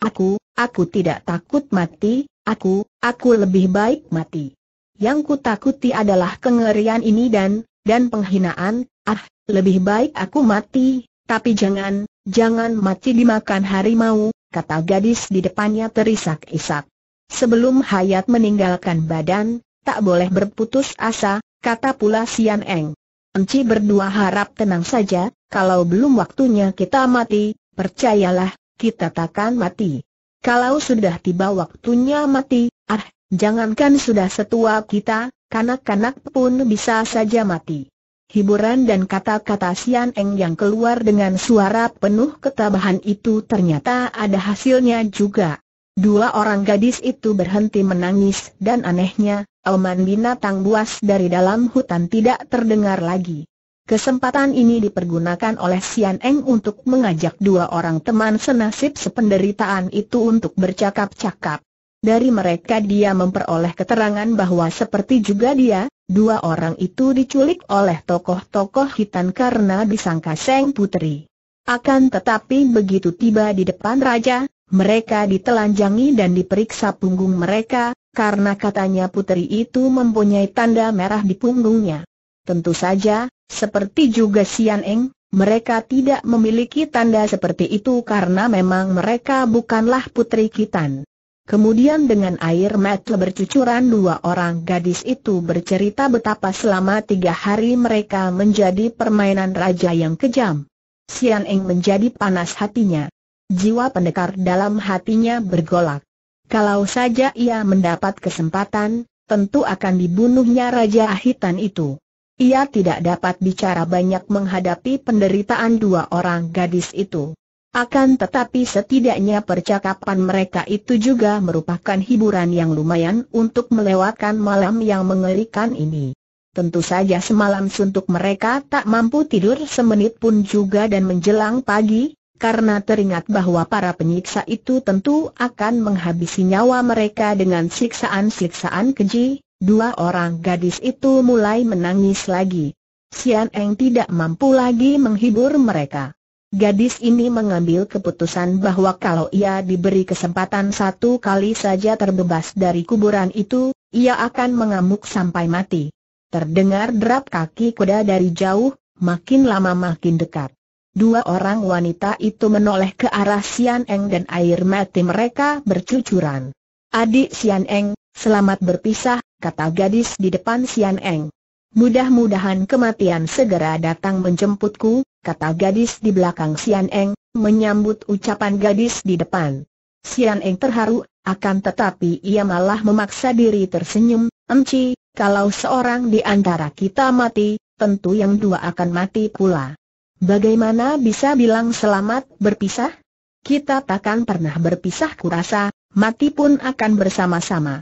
Aku, aku tidak takut mati, aku, aku lebih baik mati. Yang ku takuti adalah kengerian ini dan, dan penghinaan, ah, lebih baik aku mati, tapi jangan, jangan mati dimakan harimau, kata gadis di depannya terisak-isak. Sebelum Hayat meninggalkan badan, tak boleh berputus asa, kata pula Sian Eng. Enci berdua harap tenang saja, kalau belum waktunya kita mati, percayalah, kita takkan mati. Kalau sudah tiba waktunya mati, ah, jangankan sudah setua kita, kanak-kanak pun bisa saja mati. Hiburan dan kata-kata Sian Eng yang keluar dengan suara penuh ketabahan itu ternyata ada hasilnya juga. Dua orang gadis itu berhenti menangis dan anehnya, auman binatang buas dari dalam hutan tidak terdengar lagi. Kesempatan ini dipergunakan oleh Sian Eng untuk mengajak dua orang teman senasib sependeritaan itu untuk bercakap-cakap. Dari mereka dia memperoleh keterangan bahwa seperti juga dia, dua orang itu diculik oleh tokoh-tokoh hitam karena disangka Seng Putri. Akan tetapi begitu tiba di depan raja, mereka ditelanjangi dan diperiksa punggung mereka, karena katanya putri itu mempunyai tanda merah di punggungnya. Tentu saja, seperti juga Sian Eng, mereka tidak memiliki tanda seperti itu karena memang mereka bukanlah putri Kitan. Kemudian dengan air mata bercucuran dua orang gadis itu bercerita betapa selama tiga hari mereka menjadi permainan raja yang kejam. Sian Eng menjadi panas hatinya. Jiwa pendekar dalam hatinya bergolak. Kalau saja ia mendapat kesempatan, tentu akan dibunuhnya Raja Ahitan itu. Ia tidak dapat bicara banyak menghadapi penderitaan dua orang gadis itu. Akan tetapi setidaknya percakapan mereka itu juga merupakan hiburan yang lumayan untuk melewatkan malam yang mengerikan ini. Tentu saja semalam suntuk mereka tak mampu tidur semenit pun juga dan menjelang pagi, karena teringat bahwa para penyiksa itu tentu akan menghabisi nyawa mereka dengan siksaan-siksaan keji, Dua orang gadis itu mulai menangis lagi. Sian Eng tidak mampu lagi menghibur mereka. Gadis ini mengambil keputusan bahwa kalau ia diberi kesempatan satu kali saja terbebas dari kuburan itu, ia akan mengamuk sampai mati. Terdengar derap kaki kuda dari jauh, makin lama makin dekat. Dua orang wanita itu menoleh ke arah Sian Eng dan air mati mereka bercucuran. Adik Sian Eng, selamat berpisah, kata gadis di depan Sian Eng. Mudah-mudahan kematian segera datang menjemputku, kata gadis di belakang Sian Eng, menyambut ucapan gadis di depan. Sian Eng terharu, akan tetapi ia malah memaksa diri tersenyum, Emci, kalau seorang di antara kita mati, tentu yang dua akan mati pula. Bagaimana bisa bilang selamat berpisah? Kita takkan pernah berpisah kurasa, mati pun akan bersama-sama.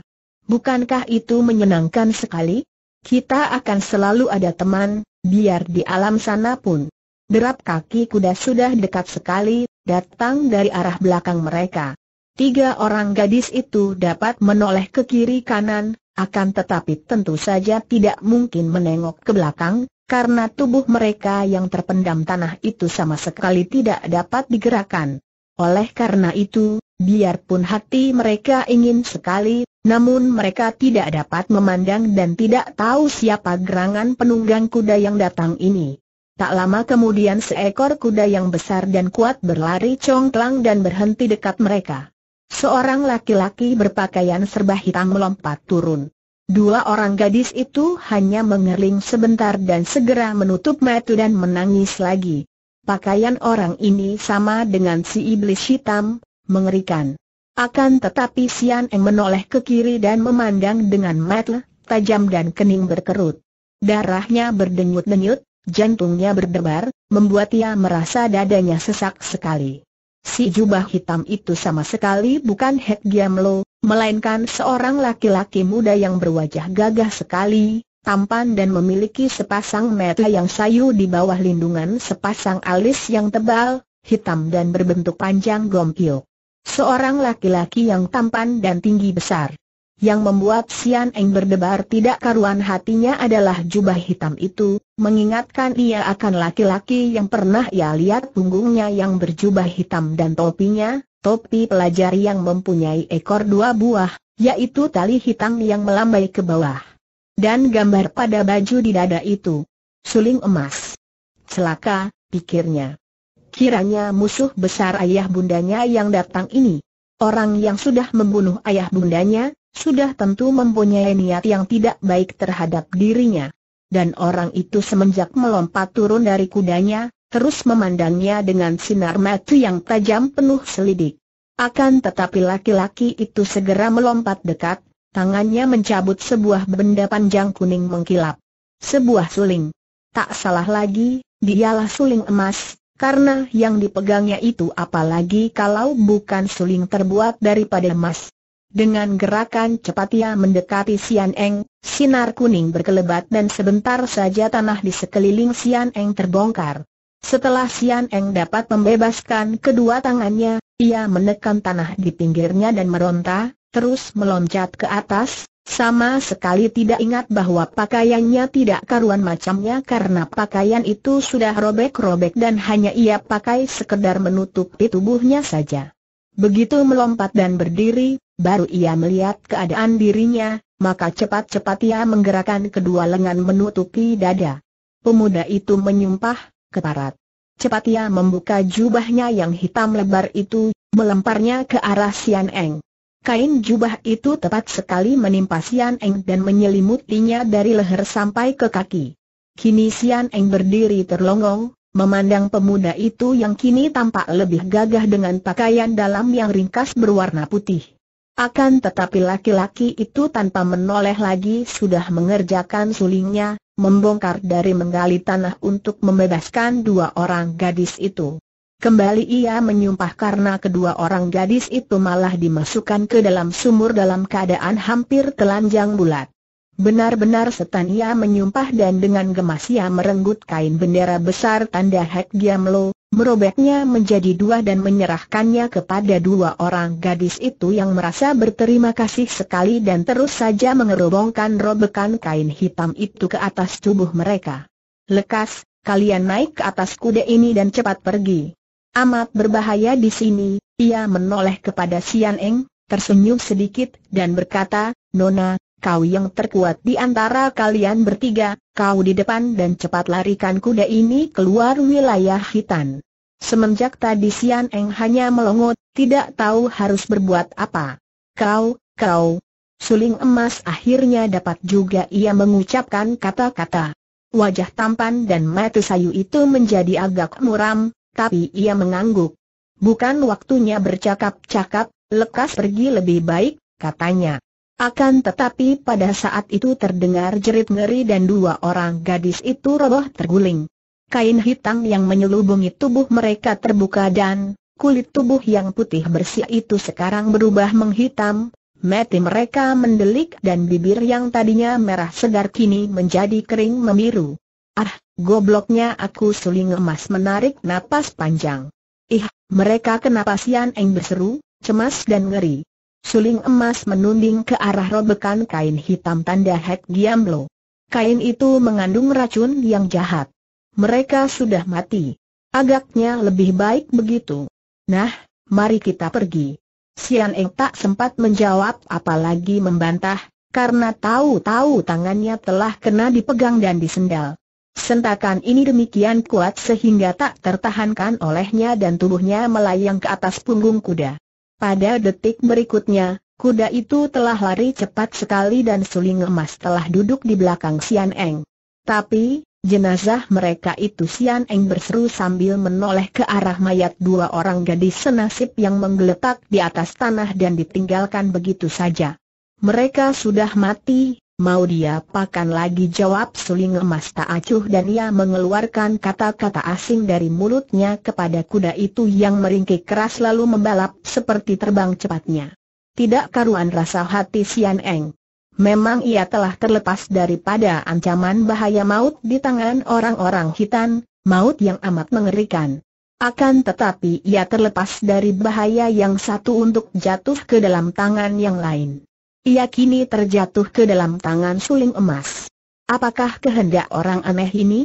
Bukankah itu menyenangkan sekali? Kita akan selalu ada teman, biar di alam sana pun. Derap kaki kuda sudah dekat sekali, datang dari arah belakang mereka. Tiga orang gadis itu dapat menoleh ke kiri kanan, akan tetapi tentu saja tidak mungkin menengok ke belakang, karena tubuh mereka yang terpendam tanah itu sama sekali tidak dapat digerakkan. Oleh karena itu, biarpun hati mereka ingin sekali namun mereka tidak dapat memandang dan tidak tahu siapa gerangan penunggang kuda yang datang ini. Tak lama kemudian seekor kuda yang besar dan kuat berlari congklang dan berhenti dekat mereka. Seorang laki-laki berpakaian serba hitam melompat turun. Dua orang gadis itu hanya mengerling sebentar dan segera menutup mata dan menangis lagi. Pakaian orang ini sama dengan si iblis hitam, mengerikan. Akan tetapi Sian Eng menoleh ke kiri dan memandang dengan mata tajam dan kening berkerut. Darahnya berdenyut-denyut, jantungnya berdebar, membuat ia merasa dadanya sesak sekali. Si jubah hitam itu sama sekali bukan Hek Lo, melainkan seorang laki-laki muda yang berwajah gagah sekali, tampan dan memiliki sepasang mata yang sayu di bawah lindungan sepasang alis yang tebal, hitam dan berbentuk panjang gompiok. Seorang laki-laki yang tampan dan tinggi besar. Yang membuat Sian Eng berdebar tidak karuan hatinya adalah jubah hitam itu, mengingatkan ia akan laki-laki yang pernah ia lihat punggungnya yang berjubah hitam dan topinya, topi pelajar yang mempunyai ekor dua buah, yaitu tali hitam yang melambai ke bawah. Dan gambar pada baju di dada itu, suling emas. Celaka, pikirnya kiranya musuh besar ayah bundanya yang datang ini. Orang yang sudah membunuh ayah bundanya, sudah tentu mempunyai niat yang tidak baik terhadap dirinya. Dan orang itu semenjak melompat turun dari kudanya, terus memandangnya dengan sinar mata yang tajam penuh selidik. Akan tetapi laki-laki itu segera melompat dekat, tangannya mencabut sebuah benda panjang kuning mengkilap. Sebuah suling. Tak salah lagi, dialah suling emas, karena yang dipegangnya itu apalagi kalau bukan suling terbuat daripada emas. Dengan gerakan cepat ia mendekati Sian Eng, sinar kuning berkelebat dan sebentar saja tanah di sekeliling Sian Eng terbongkar. Setelah Sian Eng dapat membebaskan kedua tangannya, ia menekan tanah di pinggirnya dan meronta, terus meloncat ke atas, sama sekali tidak ingat bahwa pakaiannya tidak karuan macamnya karena pakaian itu sudah robek-robek dan hanya ia pakai sekedar menutupi tubuhnya saja. Begitu melompat dan berdiri, baru ia melihat keadaan dirinya, maka cepat-cepat ia menggerakkan kedua lengan menutupi dada. Pemuda itu menyumpah, keparat. Cepat ia membuka jubahnya yang hitam lebar itu, melemparnya ke arah Sian Eng. Kain jubah itu tepat sekali menimpa Sian Eng dan menyelimutinya dari leher sampai ke kaki. Kini Sian Eng berdiri terlongong, memandang pemuda itu yang kini tampak lebih gagah dengan pakaian dalam yang ringkas berwarna putih. Akan tetapi laki-laki itu tanpa menoleh lagi sudah mengerjakan sulingnya, membongkar dari menggali tanah untuk membebaskan dua orang gadis itu. Kembali ia menyumpah karena kedua orang gadis itu malah dimasukkan ke dalam sumur dalam keadaan hampir telanjang bulat. Benar-benar setan ia menyumpah dan dengan gemas ia merenggut kain bendera besar tanda Hek Giamlo, merobeknya menjadi dua dan menyerahkannya kepada dua orang gadis itu yang merasa berterima kasih sekali dan terus saja mengerobongkan robekan kain hitam itu ke atas tubuh mereka. Lekas, kalian naik ke atas kuda ini dan cepat pergi. Amat berbahaya di sini, ia menoleh kepada Sian Eng, tersenyum sedikit dan berkata, Nona, kau yang terkuat di antara kalian bertiga, kau di depan dan cepat larikan kuda ini keluar wilayah hitan. Semenjak tadi Sian Eng hanya melongot, tidak tahu harus berbuat apa. Kau, kau, suling emas akhirnya dapat juga ia mengucapkan kata-kata. Wajah tampan dan mata sayu itu menjadi agak muram, tapi ia mengangguk. Bukan waktunya bercakap-cakap, lekas pergi lebih baik, katanya. Akan tetapi pada saat itu terdengar jerit ngeri dan dua orang gadis itu roboh terguling. Kain hitam yang menyelubungi tubuh mereka terbuka dan kulit tubuh yang putih bersih itu sekarang berubah menghitam, mati mereka mendelik dan bibir yang tadinya merah segar kini menjadi kering memiru. Ah, Gobloknya aku suling emas menarik napas panjang. Ih, mereka kenapa Sian Eng berseru, cemas dan ngeri. Suling emas menunding ke arah robekan kain hitam tanda Het Giamlo. Kain itu mengandung racun yang jahat. Mereka sudah mati. Agaknya lebih baik begitu. Nah, mari kita pergi. Sian Eng tak sempat menjawab apalagi membantah, karena tahu-tahu tangannya telah kena dipegang dan disendal. Sentakan ini demikian kuat sehingga tak tertahankan olehnya dan tubuhnya melayang ke atas punggung kuda. Pada detik berikutnya, kuda itu telah lari cepat sekali dan suling emas telah duduk di belakang Sian Eng. Tapi, jenazah mereka itu Sian Eng berseru sambil menoleh ke arah mayat dua orang gadis senasib yang menggeletak di atas tanah dan ditinggalkan begitu saja. Mereka sudah mati, Mau dia pakan lagi jawab suling emas tak acuh dan ia mengeluarkan kata-kata asing dari mulutnya kepada kuda itu yang meringkik keras lalu membalap seperti terbang cepatnya. Tidak karuan rasa hati Sian Eng. Memang ia telah terlepas daripada ancaman bahaya maut di tangan orang-orang hitam, maut yang amat mengerikan. Akan tetapi ia terlepas dari bahaya yang satu untuk jatuh ke dalam tangan yang lain. Ia kini terjatuh ke dalam tangan suling emas. Apakah kehendak orang aneh ini?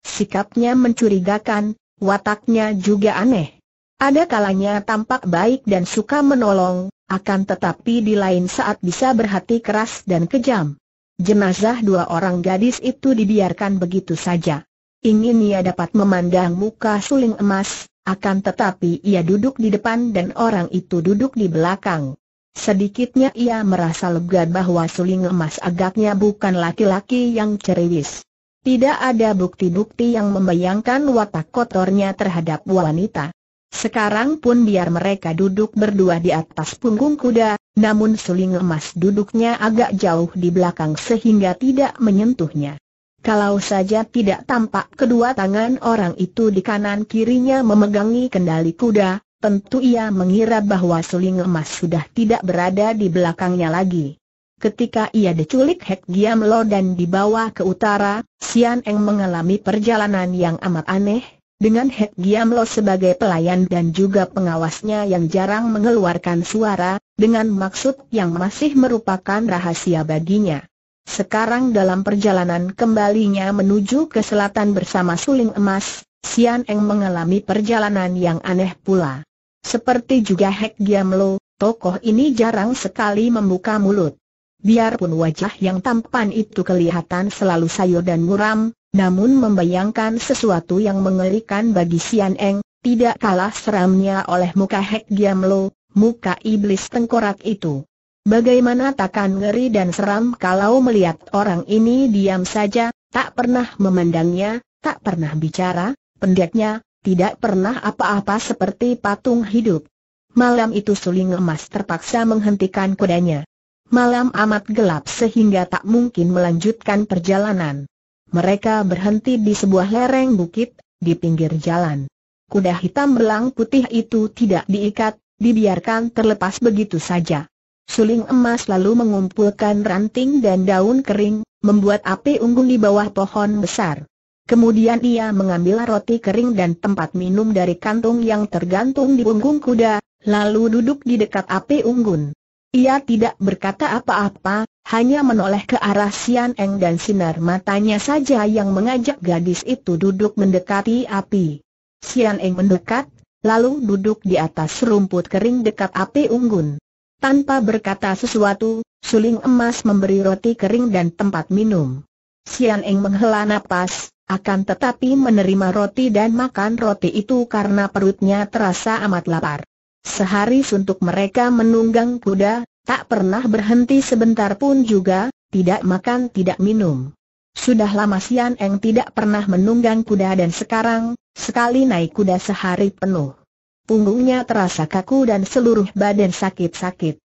Sikapnya mencurigakan, wataknya juga aneh. Ada kalanya tampak baik dan suka menolong, akan tetapi di lain saat bisa berhati keras dan kejam. Jenazah dua orang gadis itu dibiarkan begitu saja. Ingin ia dapat memandang muka suling emas, akan tetapi ia duduk di depan dan orang itu duduk di belakang. Sedikitnya ia merasa lega bahwa suling emas agaknya bukan laki-laki yang ceriwis. Tidak ada bukti-bukti yang membayangkan watak kotornya terhadap wanita. Sekarang pun biar mereka duduk berdua di atas punggung kuda, namun suling emas duduknya agak jauh di belakang sehingga tidak menyentuhnya. Kalau saja tidak tampak kedua tangan orang itu di kanan kirinya memegangi kendali kuda, Tentu ia mengira bahwa suling emas sudah tidak berada di belakangnya lagi. Ketika ia diculik Hek Giam Lo dan dibawa ke utara, Sian Eng mengalami perjalanan yang amat aneh, dengan Hek Giam Lo sebagai pelayan dan juga pengawasnya yang jarang mengeluarkan suara, dengan maksud yang masih merupakan rahasia baginya. Sekarang dalam perjalanan kembalinya menuju ke selatan bersama suling emas, Sian Eng mengalami perjalanan yang aneh pula. Seperti juga Hek Giamlo, tokoh ini jarang sekali membuka mulut. Biarpun wajah yang tampan itu kelihatan selalu sayur dan muram, namun membayangkan sesuatu yang mengerikan bagi Sian Eng, tidak kalah seramnya oleh muka Hek Giamlo, muka iblis tengkorak itu. Bagaimana takkan ngeri dan seram kalau melihat orang ini diam saja, tak pernah memandangnya, tak pernah bicara, pendeknya, tidak pernah apa-apa seperti patung hidup. Malam itu suling emas terpaksa menghentikan kudanya. Malam amat gelap sehingga tak mungkin melanjutkan perjalanan. Mereka berhenti di sebuah lereng bukit, di pinggir jalan. Kuda hitam belang putih itu tidak diikat, dibiarkan terlepas begitu saja. Suling emas lalu mengumpulkan ranting dan daun kering, membuat api unggun di bawah pohon besar. Kemudian ia mengambil roti kering dan tempat minum dari kantung yang tergantung di punggung kuda, lalu duduk di dekat api unggun. Ia tidak berkata apa-apa, hanya menoleh ke arah Sian Eng dan sinar matanya saja yang mengajak gadis itu duduk mendekati api. Sian Eng mendekat, lalu duduk di atas rumput kering dekat api unggun. Tanpa berkata sesuatu, suling emas memberi roti kering dan tempat minum. Sian Eng menghela nafas, akan tetapi menerima roti dan makan roti itu karena perutnya terasa amat lapar. Sehari suntuk mereka menunggang kuda, tak pernah berhenti sebentar pun juga, tidak makan tidak minum. Sudah lama Sian Eng tidak pernah menunggang kuda dan sekarang, sekali naik kuda sehari penuh. Punggungnya terasa kaku dan seluruh badan sakit-sakit.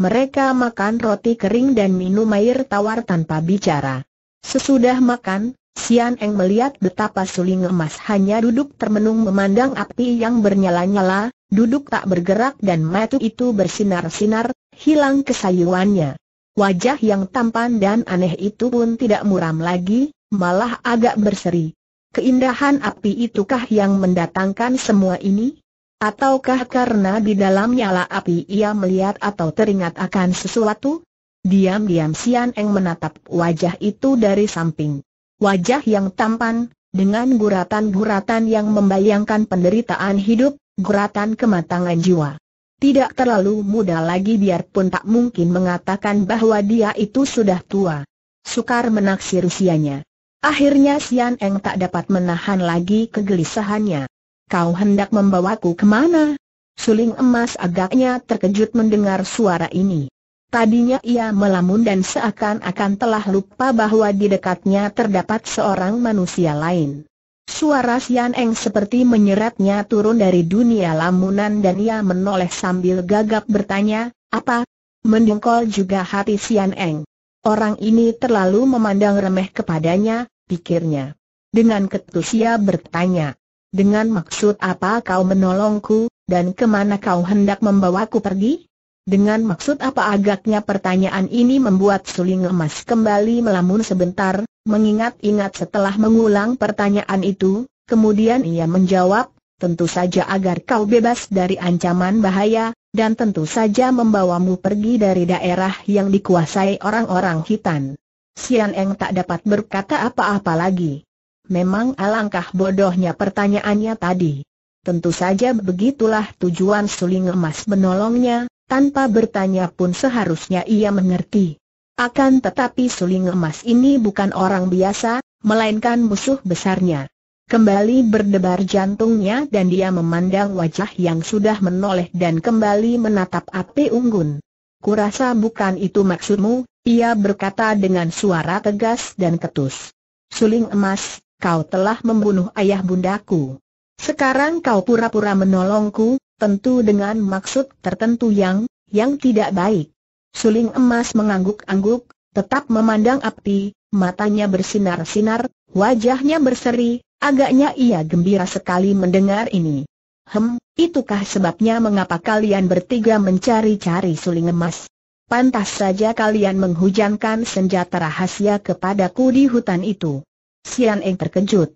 Mereka makan roti kering dan minum air tawar tanpa bicara. Sesudah makan, Sian Eng melihat betapa suling emas hanya duduk termenung memandang api yang bernyala-nyala, duduk tak bergerak dan matu itu bersinar-sinar, hilang kesayuannya. Wajah yang tampan dan aneh itu pun tidak muram lagi, malah agak berseri. Keindahan api itukah yang mendatangkan semua ini? Ataukah karena di dalam nyala api ia melihat atau teringat akan sesuatu? Diam-diam Sian Eng menatap wajah itu dari samping. Wajah yang tampan, dengan guratan-guratan yang membayangkan penderitaan hidup, guratan kematangan jiwa. Tidak terlalu muda lagi biarpun tak mungkin mengatakan bahwa dia itu sudah tua. Sukar menaksir usianya. Akhirnya Sian Eng tak dapat menahan lagi kegelisahannya. Kau hendak membawaku kemana? Suling emas agaknya terkejut mendengar suara ini. Tadinya ia melamun dan seakan-akan telah lupa bahwa di dekatnya terdapat seorang manusia lain. Suara Sian Eng seperti menyeretnya turun dari dunia lamunan dan ia menoleh sambil gagap bertanya, apa? Mendengkol juga hati Sian Eng. Orang ini terlalu memandang remeh kepadanya, pikirnya. Dengan ketus ia bertanya, dengan maksud apa kau menolongku, dan kemana kau hendak membawaku pergi? Dengan maksud apa agaknya pertanyaan ini membuat Suling Emas kembali melamun sebentar, mengingat-ingat setelah mengulang pertanyaan itu, kemudian ia menjawab, tentu saja agar kau bebas dari ancaman bahaya, dan tentu saja membawamu pergi dari daerah yang dikuasai orang-orang hitam. Sian Eng tak dapat berkata apa-apa lagi. Memang alangkah bodohnya pertanyaannya tadi. Tentu saja begitulah tujuan suling emas menolongnya, tanpa bertanya pun seharusnya ia mengerti. Akan tetapi suling emas ini bukan orang biasa, melainkan musuh besarnya. Kembali berdebar jantungnya dan dia memandang wajah yang sudah menoleh dan kembali menatap api unggun. Kurasa bukan itu maksudmu, ia berkata dengan suara tegas dan ketus. Suling emas, kau telah membunuh ayah bundaku. Sekarang kau pura-pura menolongku, tentu dengan maksud tertentu yang, yang tidak baik. Suling emas mengangguk-angguk, tetap memandang api, matanya bersinar-sinar, wajahnya berseri, agaknya ia gembira sekali mendengar ini. Hem, itukah sebabnya mengapa kalian bertiga mencari-cari suling emas? Pantas saja kalian menghujankan senjata rahasia kepadaku di hutan itu. Sian Eng terkejut.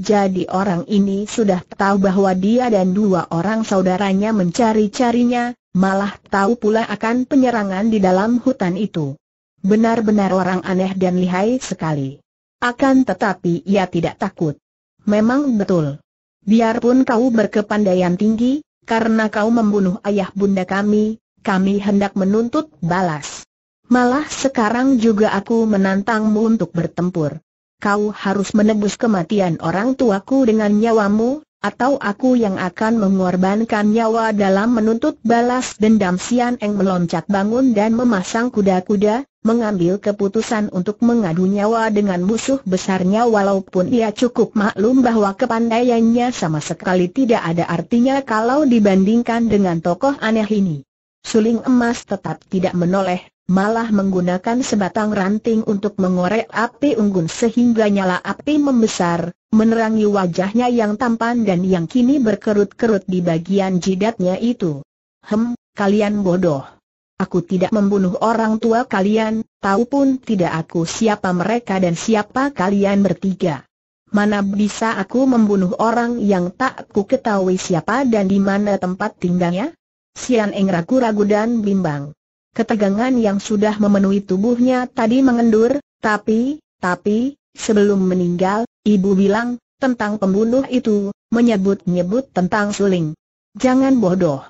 Jadi orang ini sudah tahu bahwa dia dan dua orang saudaranya mencari-carinya, malah tahu pula akan penyerangan di dalam hutan itu. Benar-benar orang aneh dan lihai sekali. Akan tetapi ia tidak takut. Memang betul. Biarpun kau berkepandaian tinggi, karena kau membunuh ayah bunda kami, kami hendak menuntut balas. Malah sekarang juga aku menantangmu untuk bertempur kau harus menebus kematian orang tuaku dengan nyawamu, atau aku yang akan mengorbankan nyawa dalam menuntut balas dendam Sian Eng meloncat bangun dan memasang kuda-kuda, mengambil keputusan untuk mengadu nyawa dengan musuh besarnya walaupun ia cukup maklum bahwa kepandaiannya sama sekali tidak ada artinya kalau dibandingkan dengan tokoh aneh ini. Suling emas tetap tidak menoleh, malah menggunakan sebatang ranting untuk mengorek api unggun sehingga nyala api membesar, menerangi wajahnya yang tampan dan yang kini berkerut-kerut di bagian jidatnya itu. Hem, kalian bodoh. Aku tidak membunuh orang tua kalian, tahu pun tidak aku siapa mereka dan siapa kalian bertiga. Mana bisa aku membunuh orang yang tak ku ketahui siapa dan di mana tempat tinggalnya? Sian Eng ragu-ragu dan bimbang. Ketegangan yang sudah memenuhi tubuhnya tadi mengendur, tapi, tapi, sebelum meninggal, ibu bilang, tentang pembunuh itu, menyebut-nyebut tentang suling. Jangan bodoh.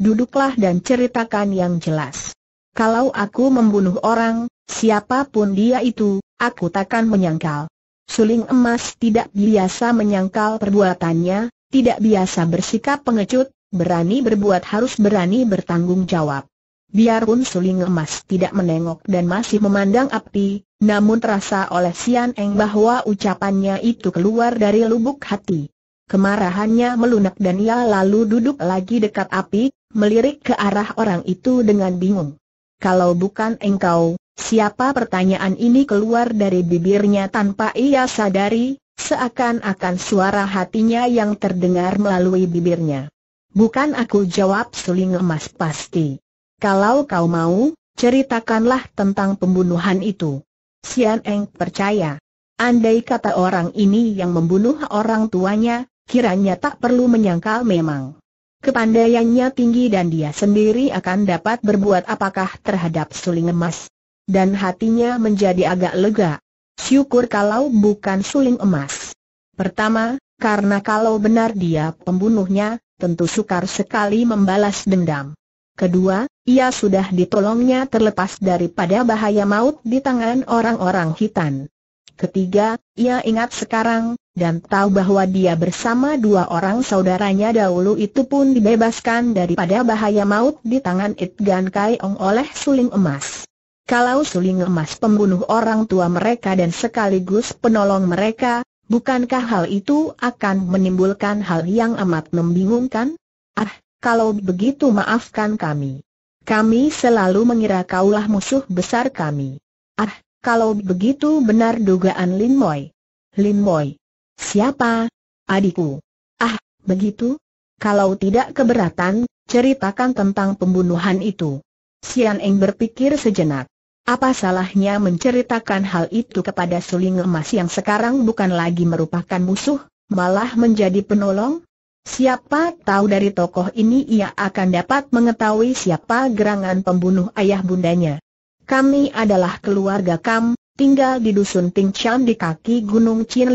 Duduklah dan ceritakan yang jelas. Kalau aku membunuh orang, siapapun dia itu, aku takkan menyangkal. Suling emas tidak biasa menyangkal perbuatannya, tidak biasa bersikap pengecut, berani berbuat harus berani bertanggung jawab. Biarpun suling emas tidak menengok dan masih memandang api, namun terasa oleh Sian Eng bahwa ucapannya itu keluar dari lubuk hati. Kemarahannya melunak dan ia lalu duduk lagi dekat api, melirik ke arah orang itu dengan bingung. Kalau bukan engkau, siapa pertanyaan ini keluar dari bibirnya tanpa ia sadari, seakan-akan suara hatinya yang terdengar melalui bibirnya. Bukan aku jawab suling emas pasti. Kalau kau mau, ceritakanlah tentang pembunuhan itu. Sian Eng percaya. Andai kata orang ini yang membunuh orang tuanya, kiranya tak perlu menyangkal memang. Kepandaiannya tinggi dan dia sendiri akan dapat berbuat apakah terhadap suling emas. Dan hatinya menjadi agak lega. Syukur kalau bukan suling emas. Pertama, karena kalau benar dia pembunuhnya, tentu sukar sekali membalas dendam. Kedua, ia sudah ditolongnya terlepas daripada bahaya maut di tangan orang-orang hitam. Ketiga, ia ingat sekarang, dan tahu bahwa dia bersama dua orang saudaranya dahulu itu pun dibebaskan daripada bahaya maut di tangan Itgan Kaiong oleh suling emas. Kalau suling emas pembunuh orang tua mereka dan sekaligus penolong mereka, bukankah hal itu akan menimbulkan hal yang amat membingungkan? Ah, kalau begitu maafkan kami. Kami selalu mengira kaulah musuh besar kami. Ah, kalau begitu benar dugaan Lin Moy. Lin Moy. Siapa? Adikku. Ah, begitu? Kalau tidak keberatan, ceritakan tentang pembunuhan itu. Sian Eng berpikir sejenak. Apa salahnya menceritakan hal itu kepada Suling Emas yang sekarang bukan lagi merupakan musuh, malah menjadi penolong? Siapa tahu dari tokoh ini ia akan dapat mengetahui siapa gerangan pembunuh ayah bundanya. Kami adalah keluarga Kam, tinggal di dusun Ting di kaki Gunung Chin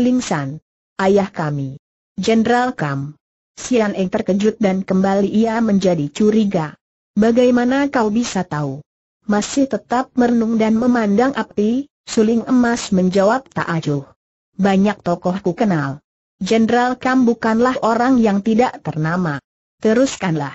Ayah kami, Jenderal Kam. Sian Eng terkejut dan kembali ia menjadi curiga. Bagaimana kau bisa tahu? Masih tetap merenung dan memandang api, suling emas menjawab tak acuh. Banyak tokohku kenal. Jenderal Kam bukanlah orang yang tidak ternama. Teruskanlah.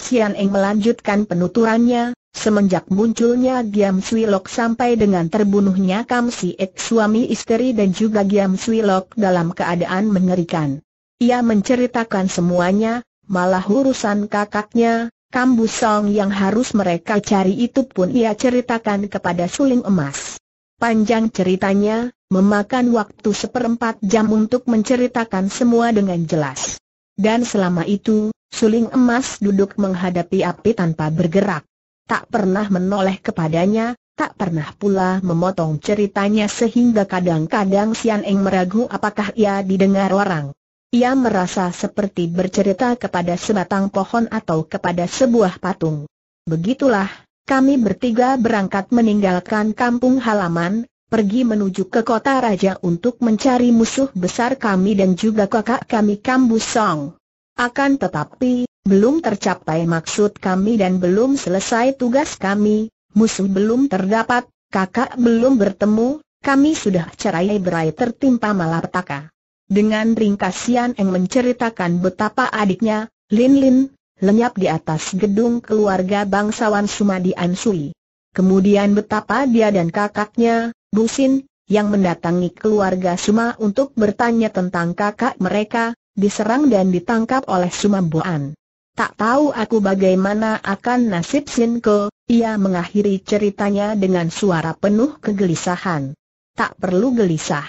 Sian Eng melanjutkan penuturannya, semenjak munculnya Giam Sui Lok sampai dengan terbunuhnya Kam Si Ek suami istri dan juga Giam Sui Lok dalam keadaan mengerikan. Ia menceritakan semuanya, malah urusan kakaknya, Kam Song yang harus mereka cari itu pun ia ceritakan kepada Suling Emas. Panjang ceritanya, memakan waktu seperempat jam untuk menceritakan semua dengan jelas. Dan selama itu, suling emas duduk menghadapi api tanpa bergerak. Tak pernah menoleh kepadanya, tak pernah pula memotong ceritanya sehingga kadang-kadang Sian Eng meragu apakah ia didengar orang. Ia merasa seperti bercerita kepada sebatang pohon atau kepada sebuah patung. Begitulah, kami bertiga berangkat meninggalkan kampung halaman, pergi menuju ke kota raja untuk mencari musuh besar kami dan juga kakak kami song. Akan tetapi, belum tercapai maksud kami dan belum selesai tugas kami, musuh belum terdapat, kakak belum bertemu, kami sudah cerai berai tertimpa malapetaka. Dengan ringkas Yan Eng menceritakan betapa adiknya, Lin Lin, lenyap di atas gedung keluarga bangsawan Sumadi Ansui. Kemudian betapa dia dan kakaknya, Busin, yang mendatangi keluarga Suma untuk bertanya tentang kakak mereka, diserang dan ditangkap oleh Suma Boan. Tak tahu aku bagaimana akan nasib Sinko, ia mengakhiri ceritanya dengan suara penuh kegelisahan. Tak perlu gelisah.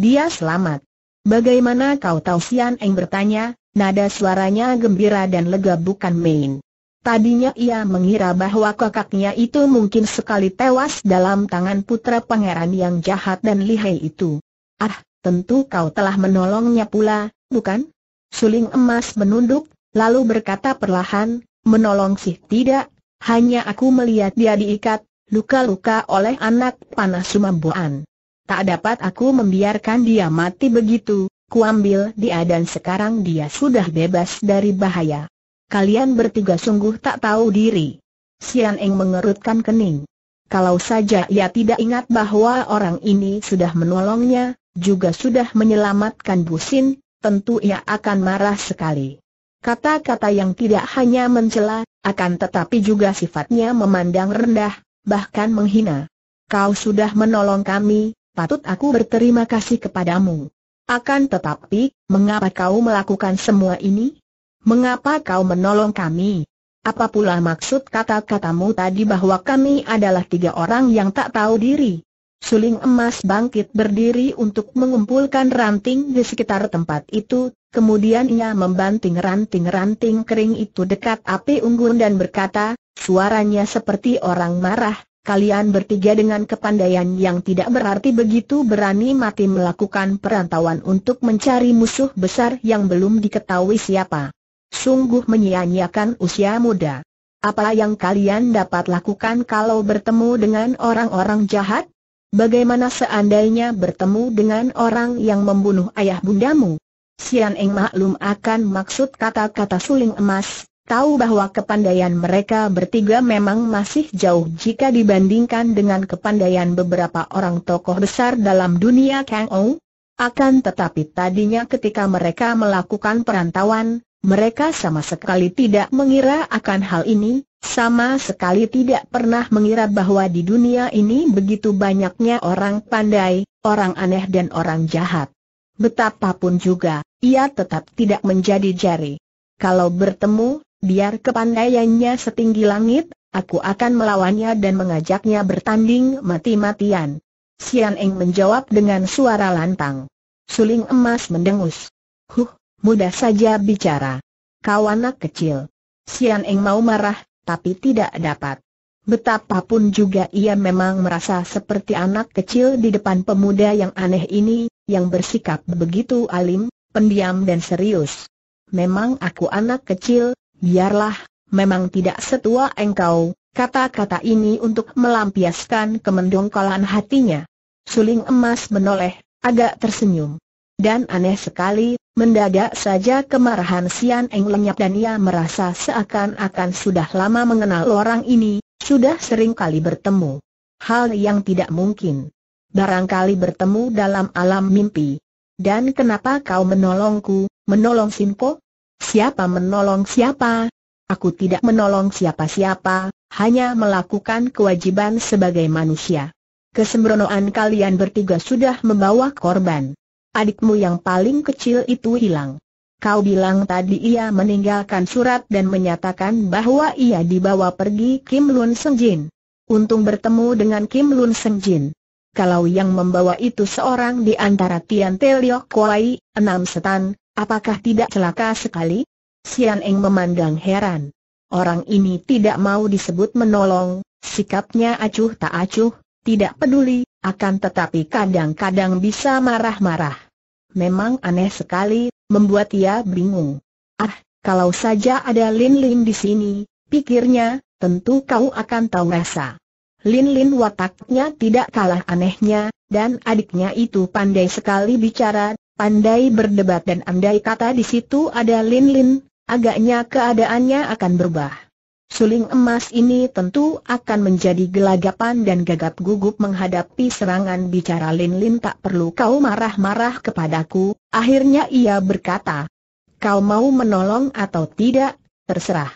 Dia selamat. Bagaimana kau tahu Sian Eng bertanya, nada suaranya gembira dan lega bukan main. Tadinya ia mengira bahwa kakaknya itu mungkin sekali tewas dalam tangan putra pangeran yang jahat dan lihai itu. Ah, tentu kau telah menolongnya pula, bukan? Suling emas menunduk, lalu berkata perlahan, menolong sih tidak, hanya aku melihat dia diikat, luka-luka oleh anak panah sumambuan. Tak dapat aku membiarkan dia mati begitu, kuambil dia dan sekarang dia sudah bebas dari bahaya kalian bertiga sungguh tak tahu diri. Sian Eng mengerutkan kening. Kalau saja ia tidak ingat bahwa orang ini sudah menolongnya, juga sudah menyelamatkan Busin, tentu ia akan marah sekali. Kata-kata yang tidak hanya mencela, akan tetapi juga sifatnya memandang rendah, bahkan menghina. Kau sudah menolong kami, patut aku berterima kasih kepadamu. Akan tetapi, mengapa kau melakukan semua ini? Mengapa kau menolong kami? Apa pula maksud kata-katamu tadi bahwa kami adalah tiga orang yang tak tahu diri? Suling emas bangkit berdiri untuk mengumpulkan ranting di sekitar tempat itu, kemudian ia membanting ranting-ranting kering itu dekat api unggun dan berkata, suaranya seperti orang marah, kalian bertiga dengan kepandaian yang tidak berarti begitu berani mati melakukan perantauan untuk mencari musuh besar yang belum diketahui siapa sungguh menyia-nyiakan usia muda. Apa yang kalian dapat lakukan kalau bertemu dengan orang-orang jahat? Bagaimana seandainya bertemu dengan orang yang membunuh ayah bundamu? Sian Eng maklum akan maksud kata-kata suling emas, tahu bahwa kepandaian mereka bertiga memang masih jauh jika dibandingkan dengan kepandaian beberapa orang tokoh besar dalam dunia Kang Ou. Akan tetapi tadinya ketika mereka melakukan perantauan, mereka sama sekali tidak mengira akan hal ini, sama sekali tidak pernah mengira bahwa di dunia ini begitu banyaknya orang pandai, orang aneh dan orang jahat. Betapapun juga, ia tetap tidak menjadi jari. Kalau bertemu, biar kepandaiannya setinggi langit, aku akan melawannya dan mengajaknya bertanding mati-matian. Sian Eng menjawab dengan suara lantang. Suling emas mendengus. Huh, mudah saja bicara. Kau anak kecil. Sian Eng mau marah, tapi tidak dapat. Betapapun juga ia memang merasa seperti anak kecil di depan pemuda yang aneh ini, yang bersikap begitu alim, pendiam dan serius. Memang aku anak kecil, biarlah, memang tidak setua engkau, kata-kata ini untuk melampiaskan kemendongkolan hatinya. Suling emas menoleh, agak tersenyum. Dan aneh sekali, Mendadak saja kemarahan Sian Eng lenyap dan ia merasa seakan-akan sudah lama mengenal orang ini, sudah sering kali bertemu. Hal yang tidak mungkin. Barangkali bertemu dalam alam mimpi. Dan kenapa kau menolongku, menolong Sinko? Siapa menolong siapa? Aku tidak menolong siapa-siapa, hanya melakukan kewajiban sebagai manusia. Kesembronoan kalian bertiga sudah membawa korban adikmu yang paling kecil itu hilang. Kau bilang tadi ia meninggalkan surat dan menyatakan bahwa ia dibawa pergi Kim Lun Jin. Untung bertemu dengan Kim Lun Jin. Kalau yang membawa itu seorang di antara Tian Liok Kuai, enam setan, apakah tidak celaka sekali? Sian Eng memandang heran. Orang ini tidak mau disebut menolong, sikapnya acuh tak acuh, tidak peduli, akan tetapi kadang-kadang bisa marah-marah memang aneh sekali, membuat ia bingung. Ah, kalau saja ada Lin Lin di sini, pikirnya, tentu kau akan tahu rasa. Lin Lin wataknya tidak kalah anehnya, dan adiknya itu pandai sekali bicara, pandai berdebat dan andai kata di situ ada Lin Lin, agaknya keadaannya akan berubah. Suling emas ini tentu akan menjadi gelagapan dan gagap gugup menghadapi serangan bicara Lin Lin tak perlu kau marah-marah kepadaku, akhirnya ia berkata. Kau mau menolong atau tidak, terserah.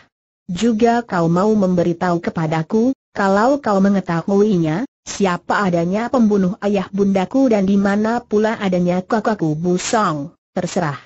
Juga kau mau memberitahu kepadaku, kalau kau mengetahuinya, siapa adanya pembunuh ayah bundaku dan di mana pula adanya kakakku Busong, terserah.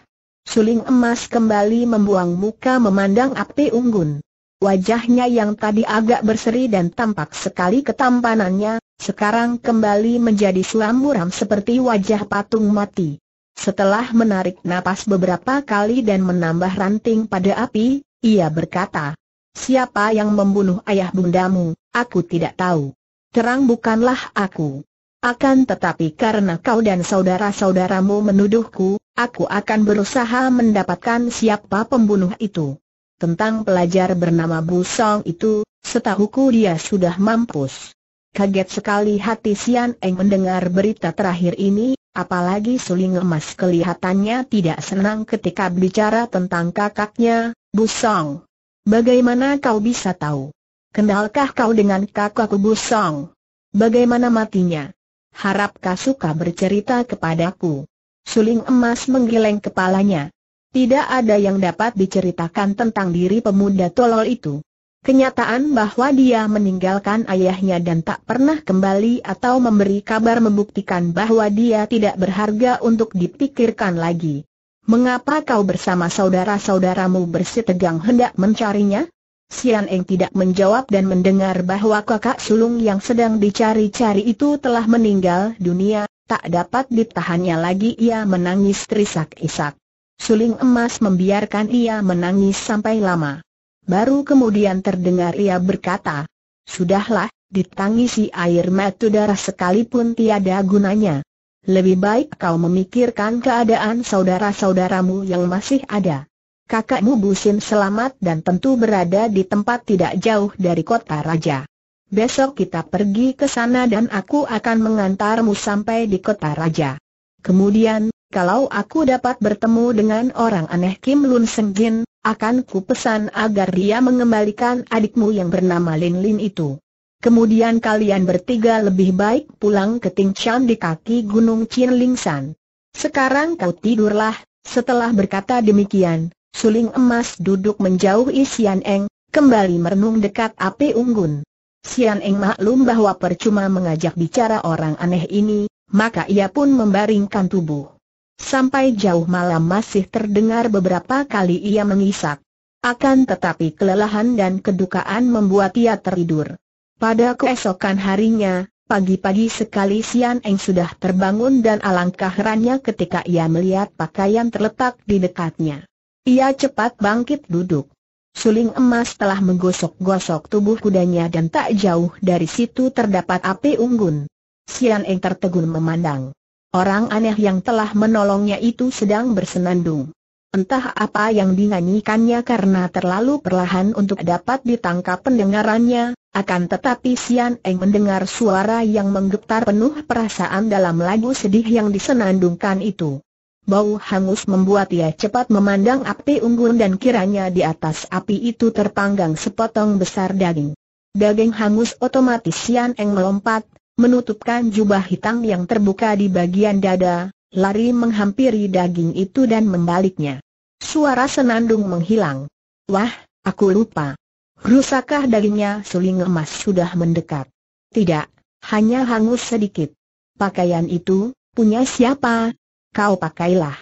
Suling emas kembali membuang muka memandang api unggun. Wajahnya yang tadi agak berseri dan tampak sekali ketampanannya, sekarang kembali menjadi suam muram seperti wajah patung mati. Setelah menarik napas beberapa kali dan menambah ranting pada api, ia berkata, Siapa yang membunuh ayah bundamu, aku tidak tahu. Terang bukanlah aku. Akan tetapi karena kau dan saudara-saudaramu menuduhku, aku akan berusaha mendapatkan siapa pembunuh itu. Tentang pelajar bernama Bu Song itu, setahuku dia sudah mampus. Kaget sekali hati Sian Eng mendengar berita terakhir ini, apalagi suling emas kelihatannya tidak senang ketika bicara tentang kakaknya, Bu Song. Bagaimana kau bisa tahu? Kenalkah kau dengan kakakku Bu Song? Bagaimana matinya? Harap kau suka bercerita kepadaku. Suling emas menggeleng kepalanya. Tidak ada yang dapat diceritakan tentang diri pemuda tolol itu. Kenyataan bahwa dia meninggalkan ayahnya dan tak pernah kembali atau memberi kabar membuktikan bahwa dia tidak berharga untuk dipikirkan lagi. Mengapa kau bersama saudara-saudaramu bersitegang hendak mencarinya? Sian Eng tidak menjawab dan mendengar bahwa kakak sulung yang sedang dicari-cari itu telah meninggal dunia, tak dapat ditahannya lagi ia menangis terisak-isak. Suling emas membiarkan ia menangis sampai lama. Baru kemudian terdengar ia berkata, Sudahlah, ditangisi air mata darah sekalipun tiada gunanya. Lebih baik kau memikirkan keadaan saudara-saudaramu yang masih ada. Kakakmu Busin selamat dan tentu berada di tempat tidak jauh dari kota raja. Besok kita pergi ke sana dan aku akan mengantarmu sampai di kota raja. Kemudian, kalau aku dapat bertemu dengan orang aneh Kim Lun Seng Jin, akan ku pesan agar dia mengembalikan adikmu yang bernama Lin Lin itu. Kemudian kalian bertiga lebih baik pulang ke Ting Chan di kaki Gunung Chin San. Sekarang kau tidurlah, setelah berkata demikian, suling emas duduk menjauhi Sian Eng, kembali merenung dekat api unggun. Sian Eng maklum bahwa percuma mengajak bicara orang aneh ini, maka ia pun membaringkan tubuh. Sampai jauh malam masih terdengar beberapa kali ia mengisak. Akan tetapi kelelahan dan kedukaan membuat ia tertidur. Pada keesokan harinya, pagi-pagi sekali Sian Eng sudah terbangun dan alangkah herannya ketika ia melihat pakaian terletak di dekatnya. Ia cepat bangkit duduk. Suling emas telah menggosok-gosok tubuh kudanya dan tak jauh dari situ terdapat api unggun. Sian Eng tertegun memandang. Orang aneh yang telah menolongnya itu sedang bersenandung. Entah apa yang dinyanyikannya karena terlalu perlahan untuk dapat ditangkap pendengarannya, akan tetapi Sian Eng mendengar suara yang menggetar penuh perasaan dalam lagu sedih yang disenandungkan itu. Bau hangus membuat ia cepat memandang api unggun dan kiranya di atas api itu terpanggang sepotong besar daging. Daging hangus otomatis Sian Eng melompat, menutupkan jubah hitam yang terbuka di bagian dada, lari menghampiri daging itu dan membaliknya. Suara senandung menghilang. Wah, aku lupa. Rusakah dagingnya suling emas sudah mendekat? Tidak, hanya hangus sedikit. Pakaian itu, punya siapa? Kau pakailah.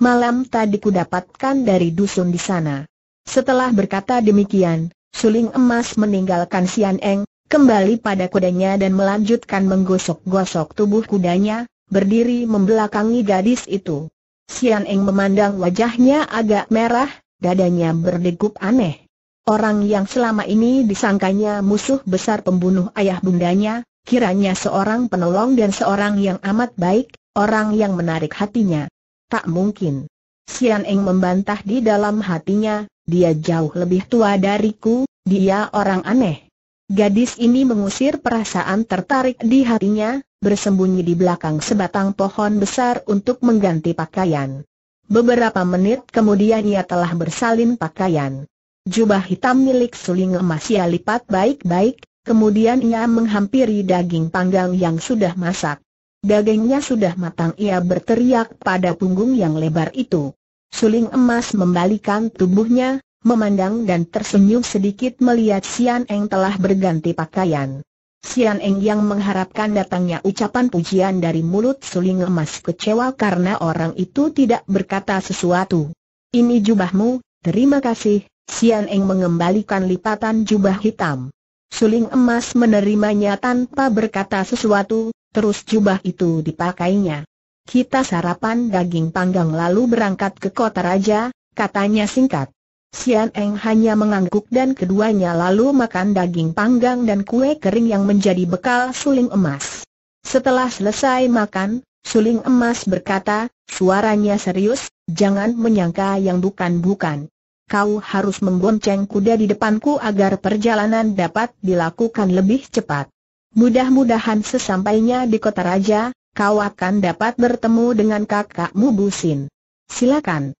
Malam tadi ku dapatkan dari dusun di sana. Setelah berkata demikian, suling emas meninggalkan Sian Eng, kembali pada kudanya dan melanjutkan menggosok-gosok tubuh kudanya, berdiri membelakangi gadis itu. Sian Eng memandang wajahnya agak merah, dadanya berdegup aneh. Orang yang selama ini disangkanya musuh besar pembunuh ayah bundanya, kiranya seorang penolong dan seorang yang amat baik, orang yang menarik hatinya. Tak mungkin. Sian Eng membantah di dalam hatinya, dia jauh lebih tua dariku, dia orang aneh. Gadis ini mengusir perasaan tertarik di hatinya, bersembunyi di belakang sebatang pohon besar untuk mengganti pakaian. Beberapa menit kemudian ia telah bersalin pakaian. Jubah hitam milik suling emas ia lipat baik-baik, kemudian ia menghampiri daging panggang yang sudah masak. Dagingnya sudah matang ia berteriak pada punggung yang lebar itu. Suling emas membalikan tubuhnya, memandang dan tersenyum sedikit melihat Sian Eng telah berganti pakaian. Sian Eng yang mengharapkan datangnya ucapan pujian dari mulut suling emas kecewa karena orang itu tidak berkata sesuatu. Ini jubahmu, terima kasih, Sian Eng mengembalikan lipatan jubah hitam. Suling emas menerimanya tanpa berkata sesuatu, terus jubah itu dipakainya. Kita sarapan daging panggang lalu berangkat ke kota raja, katanya singkat. Sian Eng hanya mengangguk dan keduanya lalu makan daging panggang dan kue kering yang menjadi bekal suling emas. Setelah selesai makan, suling emas berkata, suaranya serius, jangan menyangka yang bukan-bukan. Kau harus membonceng kuda di depanku agar perjalanan dapat dilakukan lebih cepat. Mudah-mudahan sesampainya di kota raja, kau akan dapat bertemu dengan kakakmu Busin. Silakan.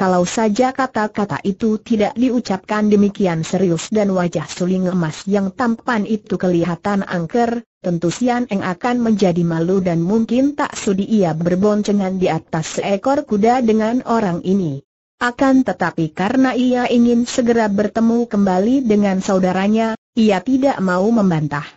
Kalau saja kata-kata itu tidak diucapkan demikian serius dan wajah suling emas yang tampan itu kelihatan angker, tentu Sian Eng akan menjadi malu dan mungkin tak sudi ia berboncengan di atas seekor kuda dengan orang ini. Akan tetapi karena ia ingin segera bertemu kembali dengan saudaranya, ia tidak mau membantah.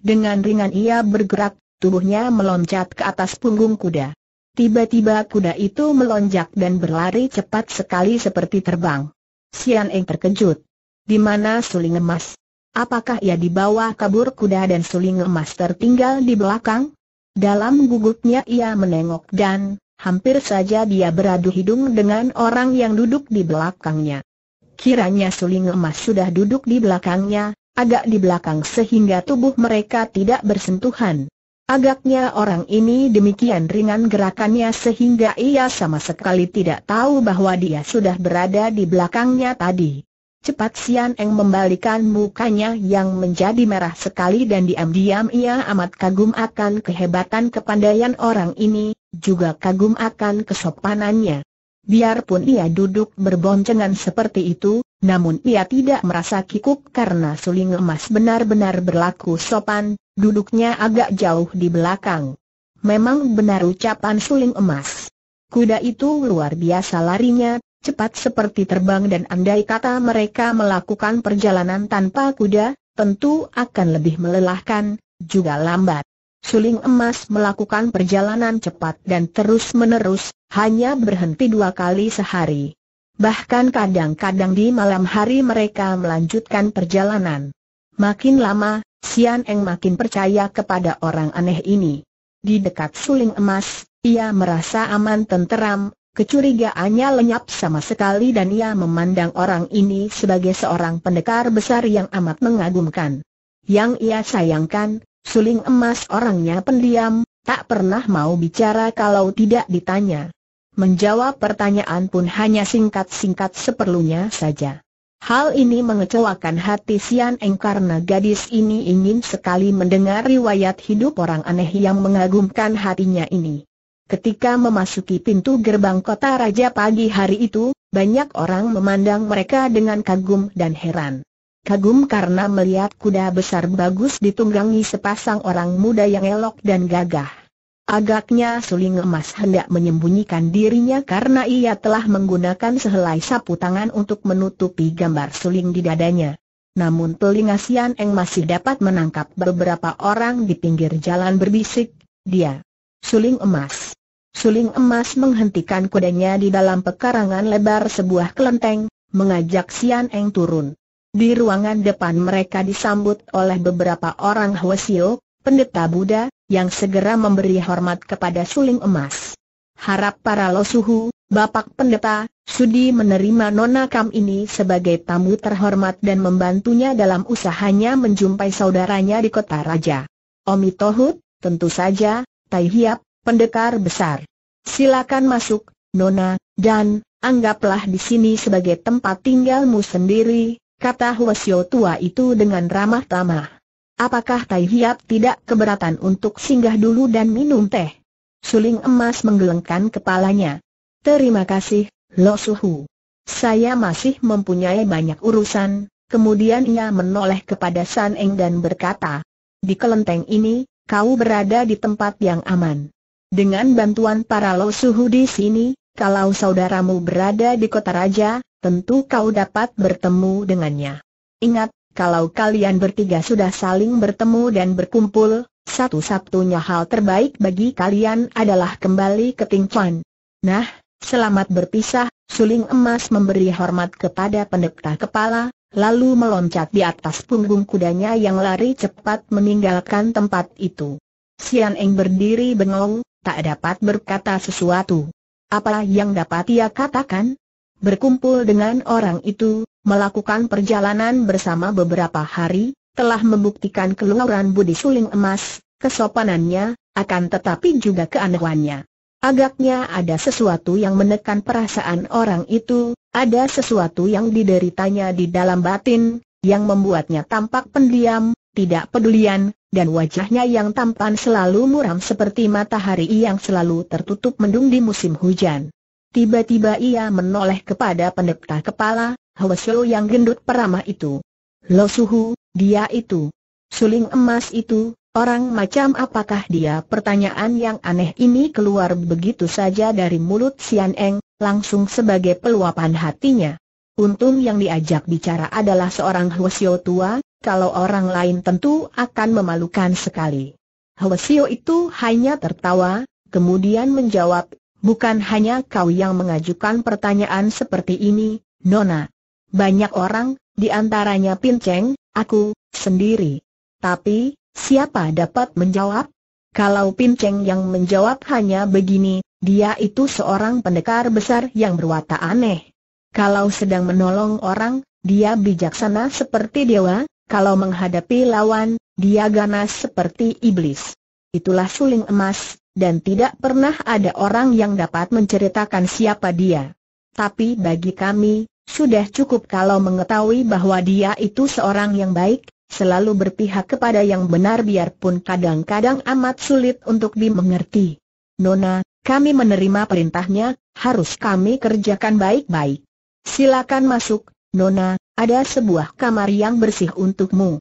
Dengan ringan ia bergerak, tubuhnya meloncat ke atas punggung kuda. Tiba-tiba kuda itu melonjak dan berlari cepat sekali seperti terbang. Sian Eng terkejut. Di mana suling emas? Apakah ia dibawa kabur kuda dan suling emas tertinggal di belakang? Dalam gugupnya ia menengok dan, hampir saja dia beradu hidung dengan orang yang duduk di belakangnya. Kiranya suling emas sudah duduk di belakangnya, agak di belakang sehingga tubuh mereka tidak bersentuhan. Agaknya orang ini demikian ringan gerakannya sehingga ia sama sekali tidak tahu bahwa dia sudah berada di belakangnya tadi. Cepat Sian Eng membalikan mukanya yang menjadi merah sekali dan diam-diam ia amat kagum akan kehebatan kepandaian orang ini, juga kagum akan kesopanannya. Biarpun ia duduk berboncengan seperti itu, namun ia tidak merasa kikuk karena suling emas benar-benar berlaku sopan, duduknya agak jauh di belakang. Memang benar ucapan suling emas. Kuda itu luar biasa larinya, cepat seperti terbang dan andai kata mereka melakukan perjalanan tanpa kuda, tentu akan lebih melelahkan, juga lambat. Suling emas melakukan perjalanan cepat dan terus-menerus, hanya berhenti dua kali sehari. Bahkan kadang-kadang di malam hari mereka melanjutkan perjalanan. Makin lama, Sian Eng makin percaya kepada orang aneh ini. Di dekat suling emas, ia merasa aman tenteram, Kecurigaannya lenyap sama sekali dan ia memandang orang ini sebagai seorang pendekar besar yang amat mengagumkan. Yang ia sayangkan, suling emas orangnya pendiam, tak pernah mau bicara kalau tidak ditanya. Menjawab pertanyaan pun hanya singkat-singkat seperlunya saja. Hal ini mengecewakan hati Sian Eng karena gadis ini ingin sekali mendengar riwayat hidup orang aneh yang mengagumkan hatinya ini. Ketika memasuki pintu gerbang kota raja pagi hari itu, banyak orang memandang mereka dengan kagum dan heran. Kagum karena melihat kuda besar bagus ditunggangi sepasang orang muda yang elok dan gagah. Agaknya suling emas hendak menyembunyikan dirinya karena ia telah menggunakan sehelai sapu tangan untuk menutupi gambar suling di dadanya. Namun telinga Sian Eng masih dapat menangkap beberapa orang di pinggir jalan berbisik, dia. Suling emas. Suling emas menghentikan kudanya di dalam pekarangan lebar sebuah kelenteng, mengajak Sian Eng turun. Di ruangan depan mereka disambut oleh beberapa orang Hwasio, pendeta Buddha, yang segera memberi hormat kepada suling emas. Harap para losuhu, Bapak Pendeta, sudi menerima Nona Kam ini sebagai tamu terhormat dan membantunya dalam usahanya menjumpai saudaranya di kota raja. Omi Tohut, tentu saja, Tai Hiap, pendekar besar. Silakan masuk, Nona, dan anggaplah di sini sebagai tempat tinggalmu sendiri, kata Huasyo tua itu dengan ramah tamah. Apakah Tai Hiap tidak keberatan untuk singgah dulu dan minum teh? Suling emas menggelengkan kepalanya. Terima kasih, Lo Suhu. Saya masih mempunyai banyak urusan. Kemudian ia menoleh kepada San Eng dan berkata, di kelenteng ini, kau berada di tempat yang aman. Dengan bantuan para Lo Suhu di sini, kalau saudaramu berada di kota raja, tentu kau dapat bertemu dengannya. Ingat, kalau kalian bertiga sudah saling bertemu dan berkumpul, satu-satunya hal terbaik bagi kalian adalah kembali ke Ting Chuan. Nah, selamat berpisah, suling emas memberi hormat kepada pendekta kepala, lalu meloncat di atas punggung kudanya yang lari cepat meninggalkan tempat itu. Sian Eng berdiri bengong, tak dapat berkata sesuatu. Apa yang dapat ia katakan? berkumpul dengan orang itu, melakukan perjalanan bersama beberapa hari, telah membuktikan keluaran budi suling emas, kesopanannya, akan tetapi juga keanehannya. Agaknya ada sesuatu yang menekan perasaan orang itu, ada sesuatu yang dideritanya di dalam batin, yang membuatnya tampak pendiam, tidak pedulian, dan wajahnya yang tampan selalu muram seperti matahari yang selalu tertutup mendung di musim hujan. Tiba-tiba ia menoleh kepada pendeta kepala, Hwasyo yang gendut peramah itu. Lo Suhu, dia itu. Suling emas itu, orang macam apakah dia? Pertanyaan yang aneh ini keluar begitu saja dari mulut Sian Eng, langsung sebagai peluapan hatinya. Untung yang diajak bicara adalah seorang Hwasyo tua, kalau orang lain tentu akan memalukan sekali. Hwasyo itu hanya tertawa, kemudian menjawab, Bukan hanya kau yang mengajukan pertanyaan seperti ini, Nona. Banyak orang, di antaranya Pinceng, aku, sendiri. Tapi, siapa dapat menjawab? Kalau Pinceng yang menjawab hanya begini, dia itu seorang pendekar besar yang berwatak aneh. Kalau sedang menolong orang, dia bijaksana seperti dewa, kalau menghadapi lawan, dia ganas seperti iblis. Itulah suling emas, dan tidak pernah ada orang yang dapat menceritakan siapa dia. Tapi bagi kami, sudah cukup kalau mengetahui bahwa dia itu seorang yang baik, selalu berpihak kepada yang benar biarpun kadang-kadang amat sulit untuk dimengerti. Nona, kami menerima perintahnya, harus kami kerjakan baik-baik. Silakan masuk, Nona, ada sebuah kamar yang bersih untukmu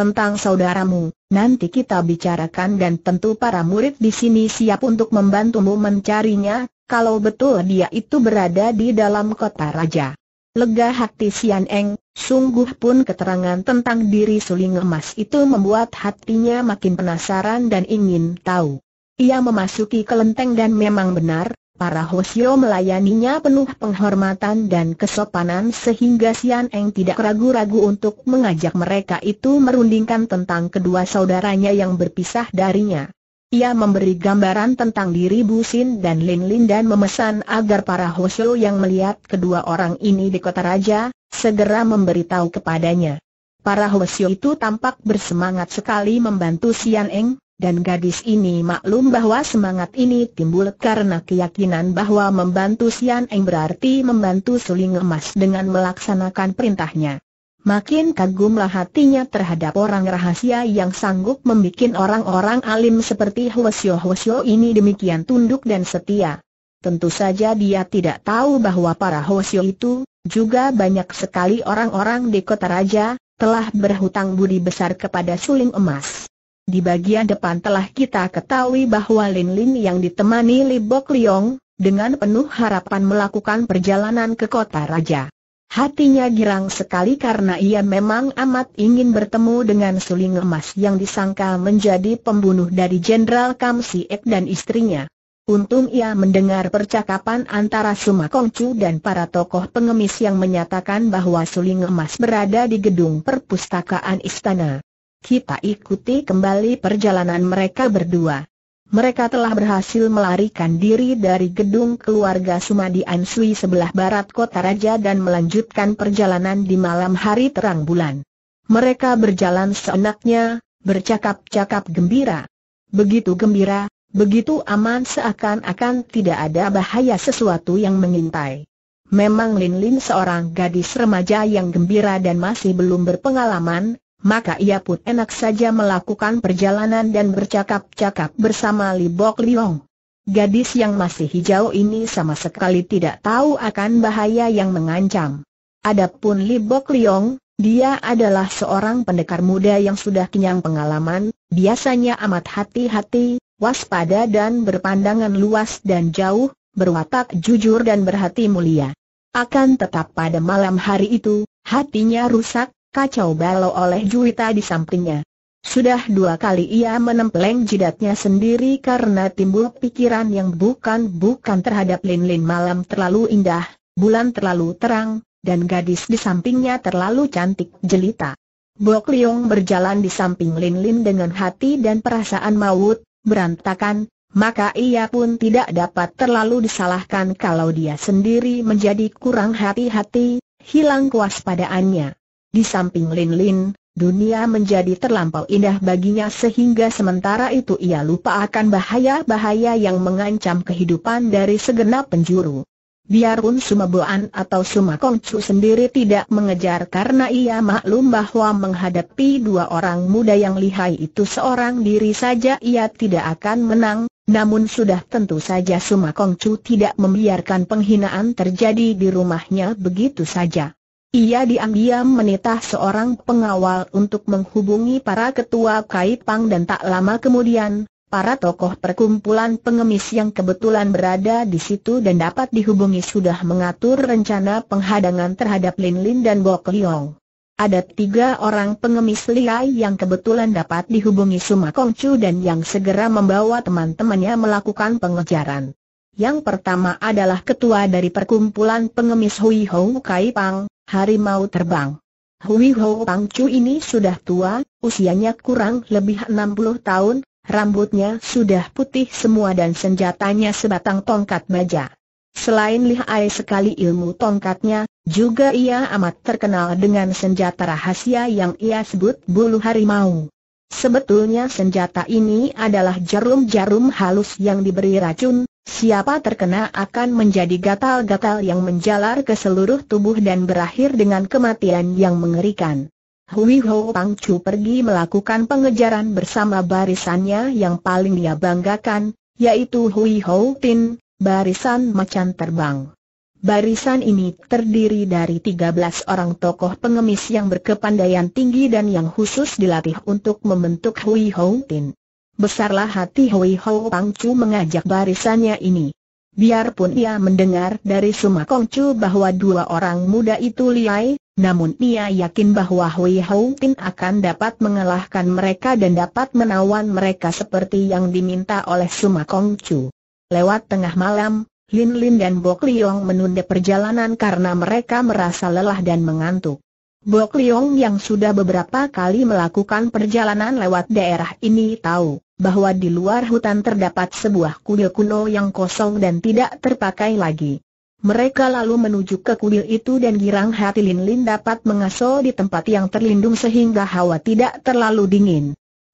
tentang saudaramu, nanti kita bicarakan dan tentu para murid di sini siap untuk membantumu mencarinya, kalau betul dia itu berada di dalam kota raja. Lega hati Sian Eng, sungguh pun keterangan tentang diri suling emas itu membuat hatinya makin penasaran dan ingin tahu. Ia memasuki kelenteng dan memang benar, Para Hosio melayaninya penuh penghormatan dan kesopanan sehingga Sian Eng tidak ragu-ragu untuk mengajak mereka itu merundingkan tentang kedua saudaranya yang berpisah darinya. Ia memberi gambaran tentang diri Bu Sin dan Lin Lin dan memesan agar para hosio yang melihat kedua orang ini di kota raja, segera memberitahu kepadanya. Para hosio itu tampak bersemangat sekali membantu Sian Eng, dan gadis ini maklum bahwa semangat ini timbul karena keyakinan bahwa membantu Sian Eng berarti membantu suling emas dengan melaksanakan perintahnya. Makin kagumlah hatinya terhadap orang rahasia yang sanggup membuat orang-orang alim seperti Hwasyo Hwasyo ini demikian tunduk dan setia. Tentu saja dia tidak tahu bahwa para Hwasyo itu, juga banyak sekali orang-orang di kota raja, telah berhutang budi besar kepada suling emas. Di bagian depan telah kita ketahui bahwa Lin Lin yang ditemani Li Bok Liong, dengan penuh harapan melakukan perjalanan ke kota raja. Hatinya girang sekali karena ia memang amat ingin bertemu dengan suling emas yang disangka menjadi pembunuh dari Jenderal Kam Si Ek dan istrinya. Untung ia mendengar percakapan antara Suma Kong Chu dan para tokoh pengemis yang menyatakan bahwa suling emas berada di gedung perpustakaan istana. Kita ikuti kembali perjalanan mereka berdua. Mereka telah berhasil melarikan diri dari gedung keluarga Sumadi Ansui sebelah barat kota raja dan melanjutkan perjalanan di malam hari terang bulan. Mereka berjalan seenaknya, bercakap-cakap gembira. Begitu gembira, begitu aman seakan-akan tidak ada bahaya sesuatu yang mengintai. Memang Lin Lin seorang gadis remaja yang gembira dan masih belum berpengalaman, maka ia pun enak saja melakukan perjalanan dan bercakap-cakap bersama Li Bok Liong. Gadis yang masih hijau ini sama sekali tidak tahu akan bahaya yang mengancam. Adapun Li Bok Liong, dia adalah seorang pendekar muda yang sudah kenyang pengalaman, biasanya amat hati-hati, waspada dan berpandangan luas dan jauh, berwatak jujur dan berhati mulia. Akan tetap pada malam hari itu, hatinya rusak, kacau balau oleh Juwita di sampingnya. Sudah dua kali ia menempeleng jidatnya sendiri karena timbul pikiran yang bukan-bukan terhadap lin-lin malam terlalu indah, bulan terlalu terang, dan gadis di sampingnya terlalu cantik jelita. Bok Liung berjalan di samping lin-lin dengan hati dan perasaan maut, berantakan, maka ia pun tidak dapat terlalu disalahkan kalau dia sendiri menjadi kurang hati-hati, hilang kewaspadaannya. Di samping Lin Lin, dunia menjadi terlampau indah baginya sehingga sementara itu ia lupa akan bahaya-bahaya yang mengancam kehidupan dari segenap penjuru. Biarpun Boan atau Suma Sumakongcu sendiri tidak mengejar karena ia maklum bahwa menghadapi dua orang muda yang lihai itu seorang diri saja ia tidak akan menang, namun sudah tentu saja Suma Sumakongcu tidak membiarkan penghinaan terjadi di rumahnya begitu saja. Ia diam-diam menitah seorang pengawal untuk menghubungi para ketua Kaipang dan tak lama kemudian, para tokoh perkumpulan pengemis yang kebetulan berada di situ dan dapat dihubungi sudah mengatur rencana penghadangan terhadap Lin Lin dan Bok Liong. Ada tiga orang pengemis liai yang kebetulan dapat dihubungi Suma Kong Chu dan yang segera membawa teman-temannya melakukan pengejaran. Yang pertama adalah ketua dari perkumpulan pengemis Hui Hou Kaipang, harimau terbang. Hui Ho Pang Chu ini sudah tua, usianya kurang lebih 60 tahun, rambutnya sudah putih semua dan senjatanya sebatang tongkat baja. Selain lihai sekali ilmu tongkatnya, juga ia amat terkenal dengan senjata rahasia yang ia sebut bulu harimau. Sebetulnya senjata ini adalah jarum-jarum halus yang diberi racun, Siapa terkena akan menjadi gatal-gatal yang menjalar ke seluruh tubuh dan berakhir dengan kematian yang mengerikan. Hui Ho Pang Chu pergi melakukan pengejaran bersama barisannya yang paling dia banggakan, yaitu Hui Ho Tin, barisan macan terbang. Barisan ini terdiri dari 13 orang tokoh pengemis yang berkepandaian tinggi dan yang khusus dilatih untuk membentuk Hui Ho Tin. Besarlah hati Hui Ho Pangcu mengajak barisannya ini. Biarpun ia mendengar dari Suma Kongcu bahwa dua orang muda itu liai, namun ia yakin bahwa Hui Ho Tin akan dapat mengalahkan mereka dan dapat menawan mereka seperti yang diminta oleh Suma Kongcu. Lewat tengah malam, Lin Lin dan Bok Liong menunda perjalanan karena mereka merasa lelah dan mengantuk. Bok Leong yang sudah beberapa kali melakukan perjalanan lewat daerah ini tahu bahwa di luar hutan terdapat sebuah kuil kuno yang kosong dan tidak terpakai lagi. Mereka lalu menuju ke kuil itu dan girang hati Lin Lin dapat mengaso di tempat yang terlindung sehingga hawa tidak terlalu dingin.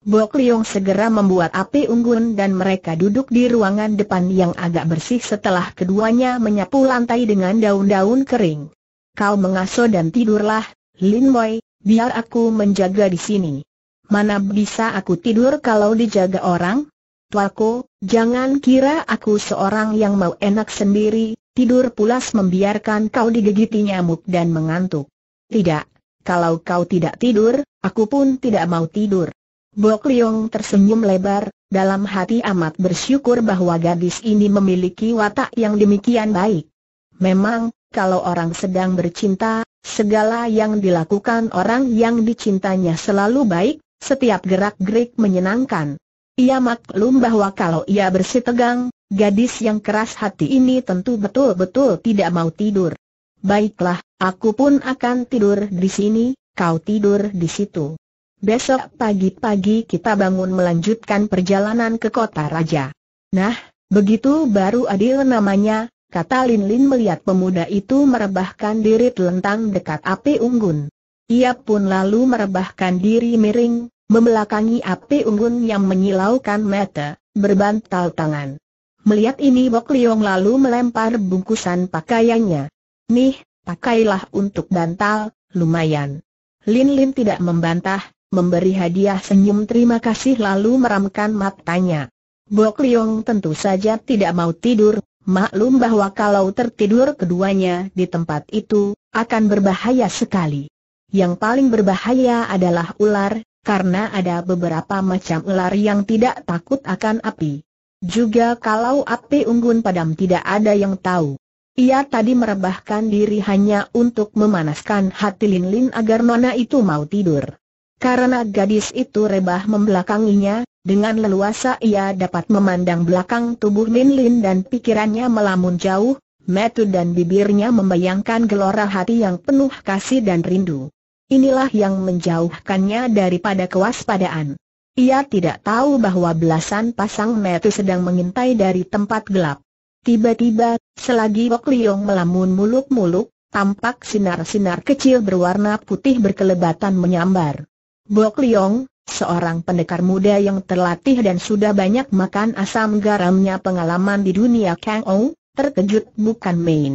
Bok Leong segera membuat api unggun dan mereka duduk di ruangan depan yang agak bersih setelah keduanya menyapu lantai dengan daun-daun kering. Kau mengaso dan tidurlah, Lin Wei, biar aku menjaga di sini. Mana bisa aku tidur kalau dijaga orang? Tuaku, jangan kira aku seorang yang mau enak sendiri, tidur pulas membiarkan kau digigiti nyamuk dan mengantuk. Tidak, kalau kau tidak tidur, aku pun tidak mau tidur. Bok Leong tersenyum lebar, dalam hati amat bersyukur bahwa gadis ini memiliki watak yang demikian baik. Memang, kalau orang sedang bercinta, segala yang dilakukan orang yang dicintanya selalu baik, setiap gerak-gerik menyenangkan. Ia maklum bahwa kalau ia bersih tegang, gadis yang keras hati ini tentu betul-betul tidak mau tidur. Baiklah, aku pun akan tidur di sini, kau tidur di situ. Besok pagi-pagi kita bangun melanjutkan perjalanan ke kota raja. Nah, begitu baru adil namanya, kata Lin Lin melihat pemuda itu merebahkan diri telentang dekat api unggun. Ia pun lalu merebahkan diri miring, membelakangi api unggun yang menyilaukan mata, berbantal tangan. Melihat ini Bok Liong lalu melempar bungkusan pakaiannya. Nih, pakailah untuk bantal, lumayan. Lin Lin tidak membantah, memberi hadiah senyum terima kasih lalu meramkan matanya. Bok Liong tentu saja tidak mau tidur, Maklum bahwa kalau tertidur keduanya di tempat itu, akan berbahaya sekali. Yang paling berbahaya adalah ular, karena ada beberapa macam ular yang tidak takut akan api. Juga kalau api unggun padam tidak ada yang tahu. Ia tadi merebahkan diri hanya untuk memanaskan hati Lin Lin agar Nona itu mau tidur. Karena gadis itu rebah membelakanginya, dengan leluasa ia dapat memandang belakang tubuh Lin Lin dan pikirannya melamun jauh, metu dan bibirnya membayangkan gelora hati yang penuh kasih dan rindu. Inilah yang menjauhkannya daripada kewaspadaan. Ia tidak tahu bahwa belasan pasang metu sedang mengintai dari tempat gelap. Tiba-tiba, selagi Bok Liong melamun muluk-muluk, tampak sinar-sinar kecil berwarna putih berkelebatan menyambar. Bok Liong, Seorang pendekar muda yang terlatih dan sudah banyak makan asam garamnya pengalaman di dunia Kang Ou, terkejut bukan main.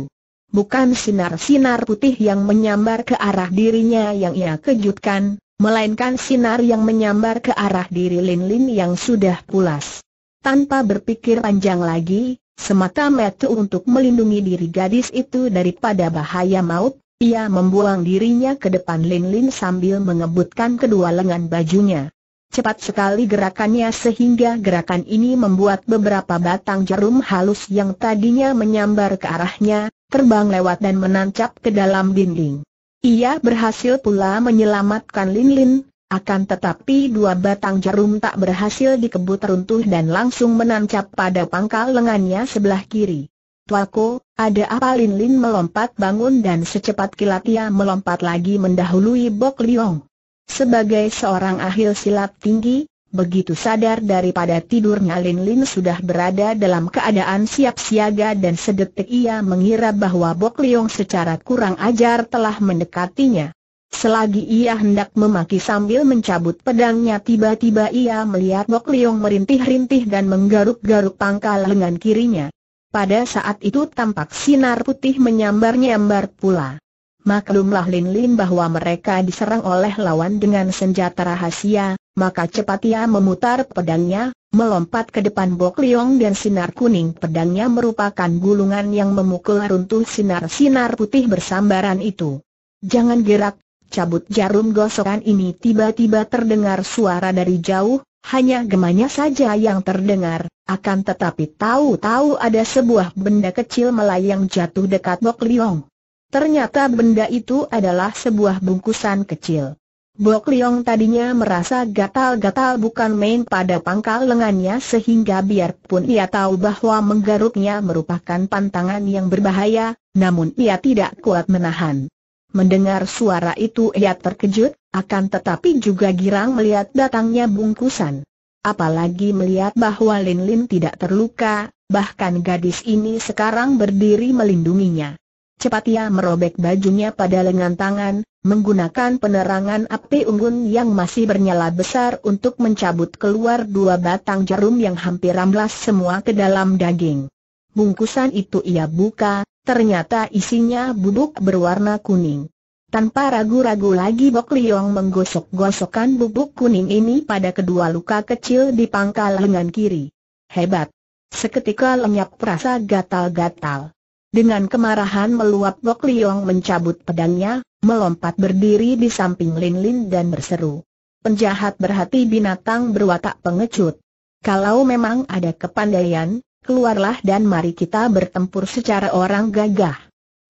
Bukan sinar-sinar putih yang menyambar ke arah dirinya yang ia kejutkan, melainkan sinar yang menyambar ke arah diri Lin Lin yang sudah pulas. Tanpa berpikir panjang lagi, semata-mata untuk melindungi diri gadis itu daripada bahaya maut, ia membuang dirinya ke depan Lin Lin sambil mengebutkan kedua lengan bajunya. Cepat sekali gerakannya sehingga gerakan ini membuat beberapa batang jarum halus yang tadinya menyambar ke arahnya, terbang lewat dan menancap ke dalam dinding. Ia berhasil pula menyelamatkan Lin Lin, akan tetapi dua batang jarum tak berhasil dikebut runtuh dan langsung menancap pada pangkal lengannya sebelah kiri. Tuaku, ada apa Lin Lin melompat bangun dan secepat kilat ia melompat lagi mendahului Bok Liong. Sebagai seorang ahil silat tinggi, begitu sadar daripada tidurnya Lin Lin sudah berada dalam keadaan siap siaga dan sedetik ia mengira bahwa Bok Liong secara kurang ajar telah mendekatinya. Selagi ia hendak memaki sambil mencabut pedangnya tiba-tiba ia melihat Bok Liong merintih-rintih dan menggaruk-garuk pangkal lengan kirinya. Pada saat itu tampak sinar putih menyambar-nyambar pula. Maklumlah Lin Lin bahwa mereka diserang oleh lawan dengan senjata rahasia, maka cepat ia memutar pedangnya, melompat ke depan Bok Liong dan sinar kuning pedangnya merupakan gulungan yang memukul runtuh sinar-sinar putih bersambaran itu. Jangan gerak, cabut jarum gosokan ini tiba-tiba terdengar suara dari jauh, hanya gemanya saja yang terdengar, akan tetapi tahu-tahu ada sebuah benda kecil melayang jatuh dekat Bok Liong. Ternyata benda itu adalah sebuah bungkusan kecil. Bok Liong tadinya merasa gatal-gatal bukan main pada pangkal lengannya sehingga biarpun ia tahu bahwa menggaruknya merupakan pantangan yang berbahaya, namun ia tidak kuat menahan. Mendengar suara itu ia terkejut, akan tetapi juga girang melihat datangnya bungkusan. Apalagi melihat bahwa Lin Lin tidak terluka, bahkan gadis ini sekarang berdiri melindunginya. Cepat ia merobek bajunya pada lengan tangan, menggunakan penerangan api unggun yang masih bernyala besar untuk mencabut keluar dua batang jarum yang hampir amblas semua ke dalam daging. Bungkusan itu ia buka, ternyata isinya bubuk berwarna kuning. Tanpa ragu-ragu lagi Bok Liong menggosok-gosokkan bubuk kuning ini pada kedua luka kecil di pangkal lengan kiri. Hebat! Seketika lenyap perasa gatal-gatal. Dengan kemarahan meluap Bok Liong mencabut pedangnya, melompat berdiri di samping Lin Lin dan berseru. Penjahat berhati binatang berwatak pengecut. Kalau memang ada kepandaian, keluarlah dan mari kita bertempur secara orang gagah.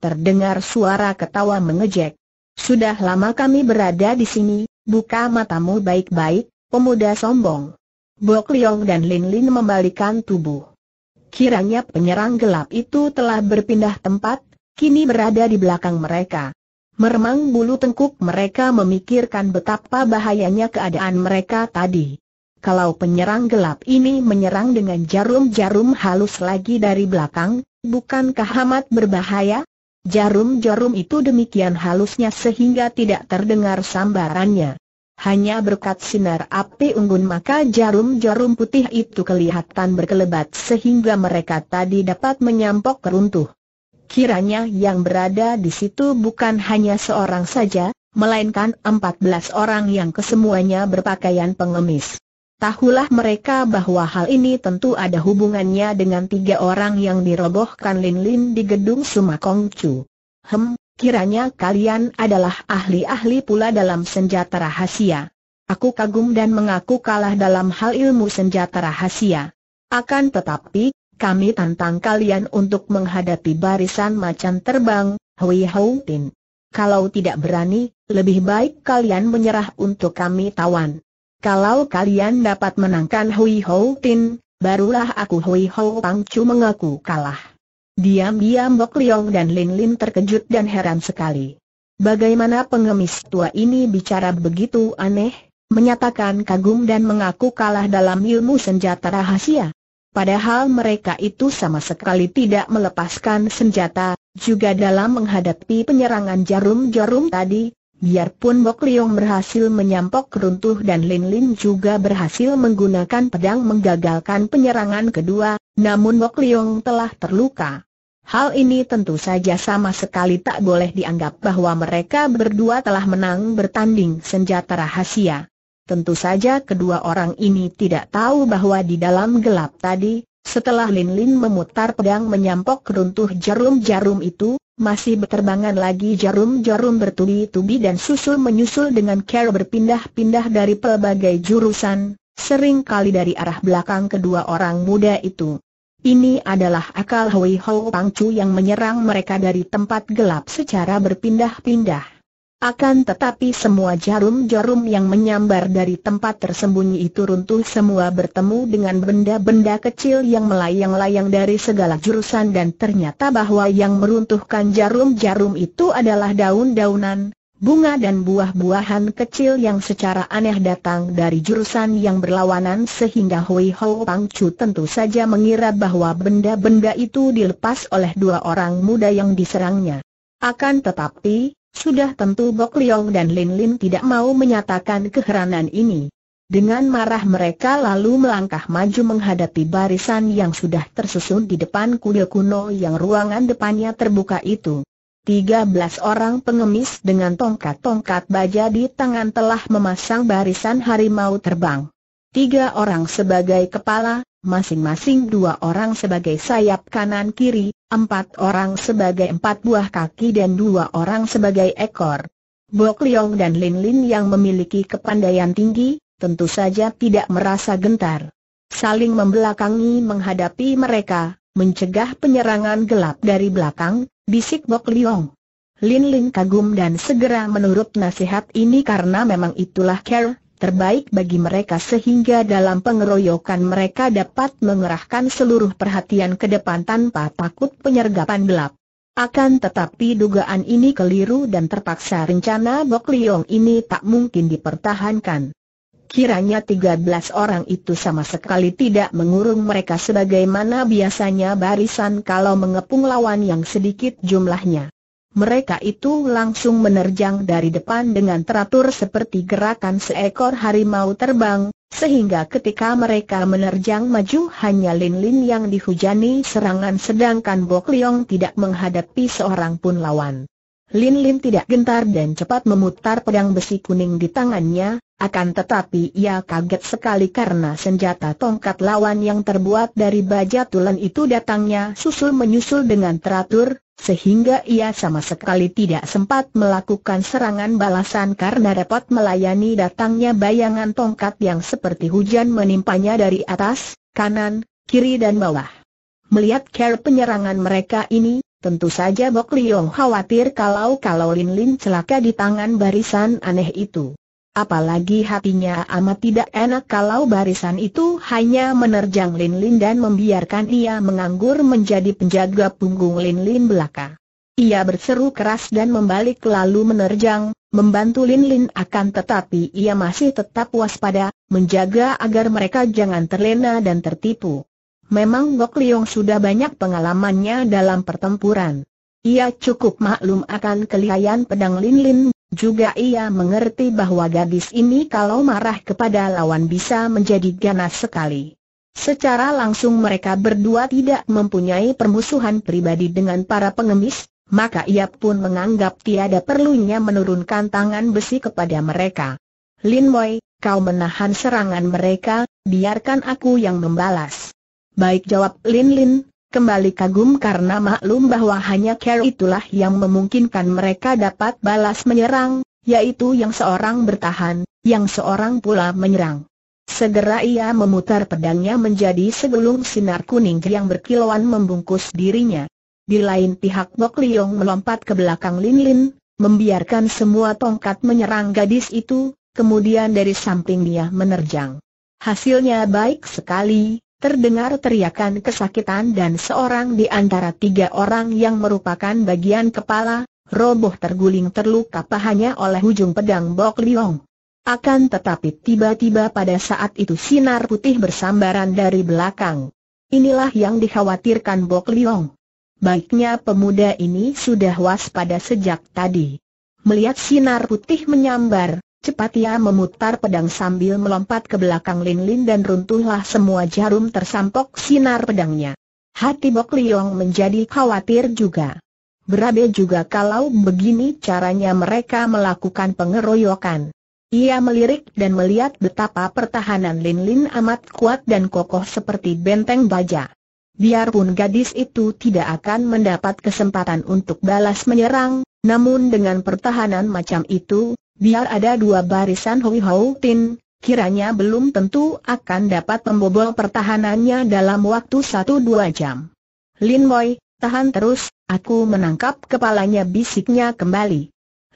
Terdengar suara ketawa mengejek. Sudah lama kami berada di sini, buka matamu baik-baik, pemuda sombong. Bok Liong dan Lin Lin membalikan tubuh. Kiranya penyerang gelap itu telah berpindah tempat, kini berada di belakang mereka. Meremang bulu tengkuk mereka memikirkan betapa bahayanya keadaan mereka tadi. Kalau penyerang gelap ini menyerang dengan jarum-jarum halus lagi dari belakang, bukankah amat berbahaya? Jarum-jarum itu demikian halusnya sehingga tidak terdengar sambarannya. Hanya berkat sinar api unggun maka jarum-jarum putih itu kelihatan berkelebat sehingga mereka tadi dapat menyampok runtuh. Kiranya yang berada di situ bukan hanya seorang saja, melainkan empat belas orang yang kesemuanya berpakaian pengemis. Tahulah mereka bahwa hal ini tentu ada hubungannya dengan tiga orang yang dirobohkan Lin Lin di gedung Sumakong Chu. Hem, kiranya kalian adalah ahli-ahli pula dalam senjata rahasia. Aku kagum dan mengaku kalah dalam hal ilmu senjata rahasia. Akan tetapi, kami tantang kalian untuk menghadapi barisan macan terbang, Hui Hou Tin. Kalau tidak berani, lebih baik kalian menyerah untuk kami tawan. Kalau kalian dapat menangkan Hui Ho Tin, barulah aku Hui Ho Pang Chu mengaku kalah. Diam-diam Bok Liong dan Lin Lin terkejut dan heran sekali. Bagaimana pengemis tua ini bicara begitu aneh, menyatakan kagum dan mengaku kalah dalam ilmu senjata rahasia. Padahal mereka itu sama sekali tidak melepaskan senjata, juga dalam menghadapi penyerangan jarum-jarum tadi, Biarpun Bok Leong berhasil menyampok runtuh dan Lin Lin juga berhasil menggunakan pedang menggagalkan penyerangan kedua, namun Bok Leong telah terluka. Hal ini tentu saja sama sekali tak boleh dianggap bahwa mereka berdua telah menang bertanding senjata rahasia. Tentu saja kedua orang ini tidak tahu bahwa di dalam gelap tadi, setelah Lin Lin memutar pedang menyampok runtuh jarum-jarum itu, masih berterbangan lagi jarum-jarum bertubi-tubi dan susul-menyusul dengan cara berpindah-pindah dari pelbagai jurusan, sering kali dari arah belakang kedua orang muda itu. Ini adalah akal Hui Hou Pangcu yang menyerang mereka dari tempat gelap secara berpindah-pindah. Akan tetapi semua jarum-jarum yang menyambar dari tempat tersembunyi itu runtuh semua bertemu dengan benda-benda kecil yang melayang-layang dari segala jurusan dan ternyata bahwa yang meruntuhkan jarum-jarum itu adalah daun-daunan, bunga dan buah-buahan kecil yang secara aneh datang dari jurusan yang berlawanan sehingga Hui Ho Pang Chu tentu saja mengira bahwa benda-benda itu dilepas oleh dua orang muda yang diserangnya. Akan tetapi, sudah tentu Bok Liong dan Lin Lin tidak mau menyatakan keheranan ini. Dengan marah mereka lalu melangkah maju menghadapi barisan yang sudah tersusun di depan kuil kuno yang ruangan depannya terbuka itu. Tiga belas orang pengemis dengan tongkat-tongkat baja di tangan telah memasang barisan harimau terbang tiga orang sebagai kepala, masing-masing dua orang sebagai sayap kanan kiri, empat orang sebagai empat buah kaki dan dua orang sebagai ekor. Bok Leong dan Lin Lin yang memiliki kepandaian tinggi, tentu saja tidak merasa gentar. Saling membelakangi menghadapi mereka, mencegah penyerangan gelap dari belakang, bisik Bok Leong. Lin Lin kagum dan segera menurut nasihat ini karena memang itulah care terbaik bagi mereka sehingga dalam pengeroyokan mereka dapat mengerahkan seluruh perhatian ke depan tanpa takut penyergapan gelap. Akan tetapi dugaan ini keliru dan terpaksa rencana Bok Liong ini tak mungkin dipertahankan. Kiranya 13 orang itu sama sekali tidak mengurung mereka sebagaimana biasanya barisan kalau mengepung lawan yang sedikit jumlahnya mereka itu langsung menerjang dari depan dengan teratur seperti gerakan seekor harimau terbang, sehingga ketika mereka menerjang maju hanya Lin-Lin yang dihujani serangan sedangkan Bok Leong tidak menghadapi seorang pun lawan. Lin-Lin tidak gentar dan cepat memutar pedang besi kuning di tangannya, akan tetapi ia kaget sekali karena senjata tongkat lawan yang terbuat dari baja tulen itu datangnya susul-menyusul dengan teratur, sehingga ia sama sekali tidak sempat melakukan serangan balasan karena repot melayani datangnya bayangan tongkat yang seperti hujan menimpanya dari atas, kanan, kiri dan bawah. Melihat care penyerangan mereka ini, Tentu saja Bok Liong khawatir kalau-kalau Lin Lin celaka di tangan barisan aneh itu. Apalagi hatinya amat tidak enak kalau barisan itu hanya menerjang Lin Lin dan membiarkan ia menganggur menjadi penjaga punggung Lin Lin belaka. Ia berseru keras dan membalik lalu menerjang, membantu Lin Lin akan tetapi ia masih tetap waspada, menjaga agar mereka jangan terlena dan tertipu. Memang Gok Liong sudah banyak pengalamannya dalam pertempuran. Ia cukup maklum akan kelihayan pedang Lin Lin juga ia mengerti bahwa gadis ini kalau marah kepada lawan bisa menjadi ganas sekali. Secara langsung mereka berdua tidak mempunyai permusuhan pribadi dengan para pengemis, maka ia pun menganggap tiada perlunya menurunkan tangan besi kepada mereka. Lin Wei, kau menahan serangan mereka, biarkan aku yang membalas. Baik jawab Lin Lin, kembali kagum karena maklum bahwa hanya Care itulah yang memungkinkan mereka dapat balas menyerang, yaitu yang seorang bertahan, yang seorang pula menyerang. Segera ia memutar pedangnya menjadi segelung sinar kuning yang berkilauan membungkus dirinya. Di lain pihak Bok Liong melompat ke belakang Lin Lin, membiarkan semua tongkat menyerang gadis itu, kemudian dari samping dia menerjang. Hasilnya baik sekali, Terdengar teriakan kesakitan dan seorang di antara tiga orang yang merupakan bagian kepala, roboh terguling terluka pahanya oleh ujung pedang Bok Liong. Akan tetapi tiba-tiba pada saat itu sinar putih bersambaran dari belakang. Inilah yang dikhawatirkan Bok Liong. Baiknya pemuda ini sudah waspada sejak tadi. Melihat sinar putih menyambar, Cepat ia memutar pedang sambil melompat ke belakang Lin Lin dan runtuhlah semua jarum tersampok sinar pedangnya. Hati Bok Liong menjadi khawatir juga. Berabe juga kalau begini caranya mereka melakukan pengeroyokan. Ia melirik dan melihat betapa pertahanan Lin Lin amat kuat dan kokoh seperti benteng baja. Biarpun gadis itu tidak akan mendapat kesempatan untuk balas menyerang, namun dengan pertahanan macam itu, biar ada dua barisan Hui Hou Tin, kiranya belum tentu akan dapat membobol pertahanannya dalam waktu satu dua jam. Lin Moi, tahan terus, aku menangkap kepalanya bisiknya kembali.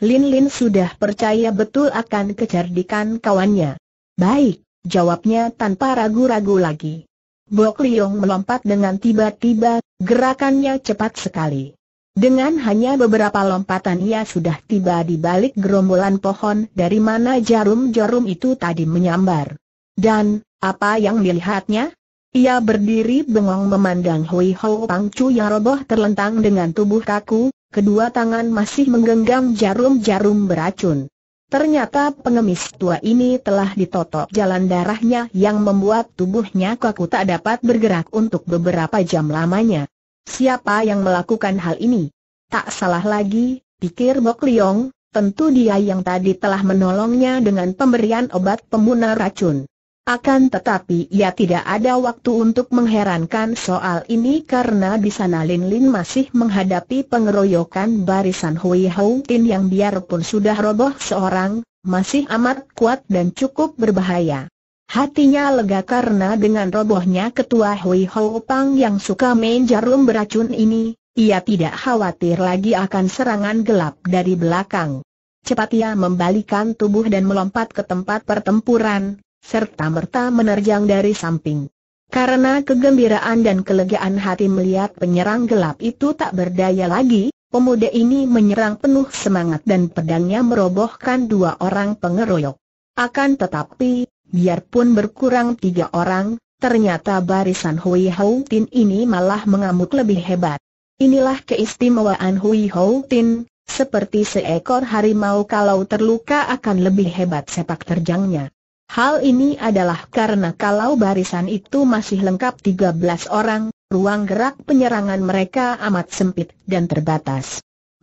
Lin Lin sudah percaya betul akan kecerdikan kawannya. Baik, jawabnya tanpa ragu-ragu lagi. Bok Liong melompat dengan tiba-tiba, gerakannya cepat sekali. Dengan hanya beberapa lompatan ia sudah tiba di balik gerombolan pohon dari mana jarum-jarum itu tadi menyambar. Dan, apa yang dilihatnya? Ia berdiri bengong memandang Hui Ho Pang Chu yang roboh terlentang dengan tubuh kaku, kedua tangan masih menggenggam jarum-jarum beracun. Ternyata pengemis tua ini telah ditotok jalan darahnya yang membuat tubuhnya kaku tak dapat bergerak untuk beberapa jam lamanya. Siapa yang melakukan hal ini? Tak salah lagi, pikir Bok Liong, tentu dia yang tadi telah menolongnya dengan pemberian obat pembunuh racun. Akan tetapi ia tidak ada waktu untuk mengherankan soal ini karena di sana Lin Lin masih menghadapi pengeroyokan barisan Hui Hou Tin yang biarpun sudah roboh seorang, masih amat kuat dan cukup berbahaya. Hatinya lega karena dengan robohnya ketua Hui Ho Pang yang suka main jarum beracun ini, ia tidak khawatir lagi akan serangan gelap dari belakang. Cepat ia membalikan tubuh dan melompat ke tempat pertempuran, serta merta menerjang dari samping. Karena kegembiraan dan kelegaan hati melihat penyerang gelap itu tak berdaya lagi, pemuda ini menyerang penuh semangat dan pedangnya merobohkan dua orang pengeroyok. Akan tetapi, Biarpun berkurang tiga orang, ternyata barisan Hui Hou Tin ini malah mengamuk lebih hebat. Inilah keistimewaan Hui Hou Tin, seperti seekor harimau kalau terluka akan lebih hebat sepak terjangnya. Hal ini adalah karena kalau barisan itu masih lengkap 13 orang, ruang gerak penyerangan mereka amat sempit dan terbatas.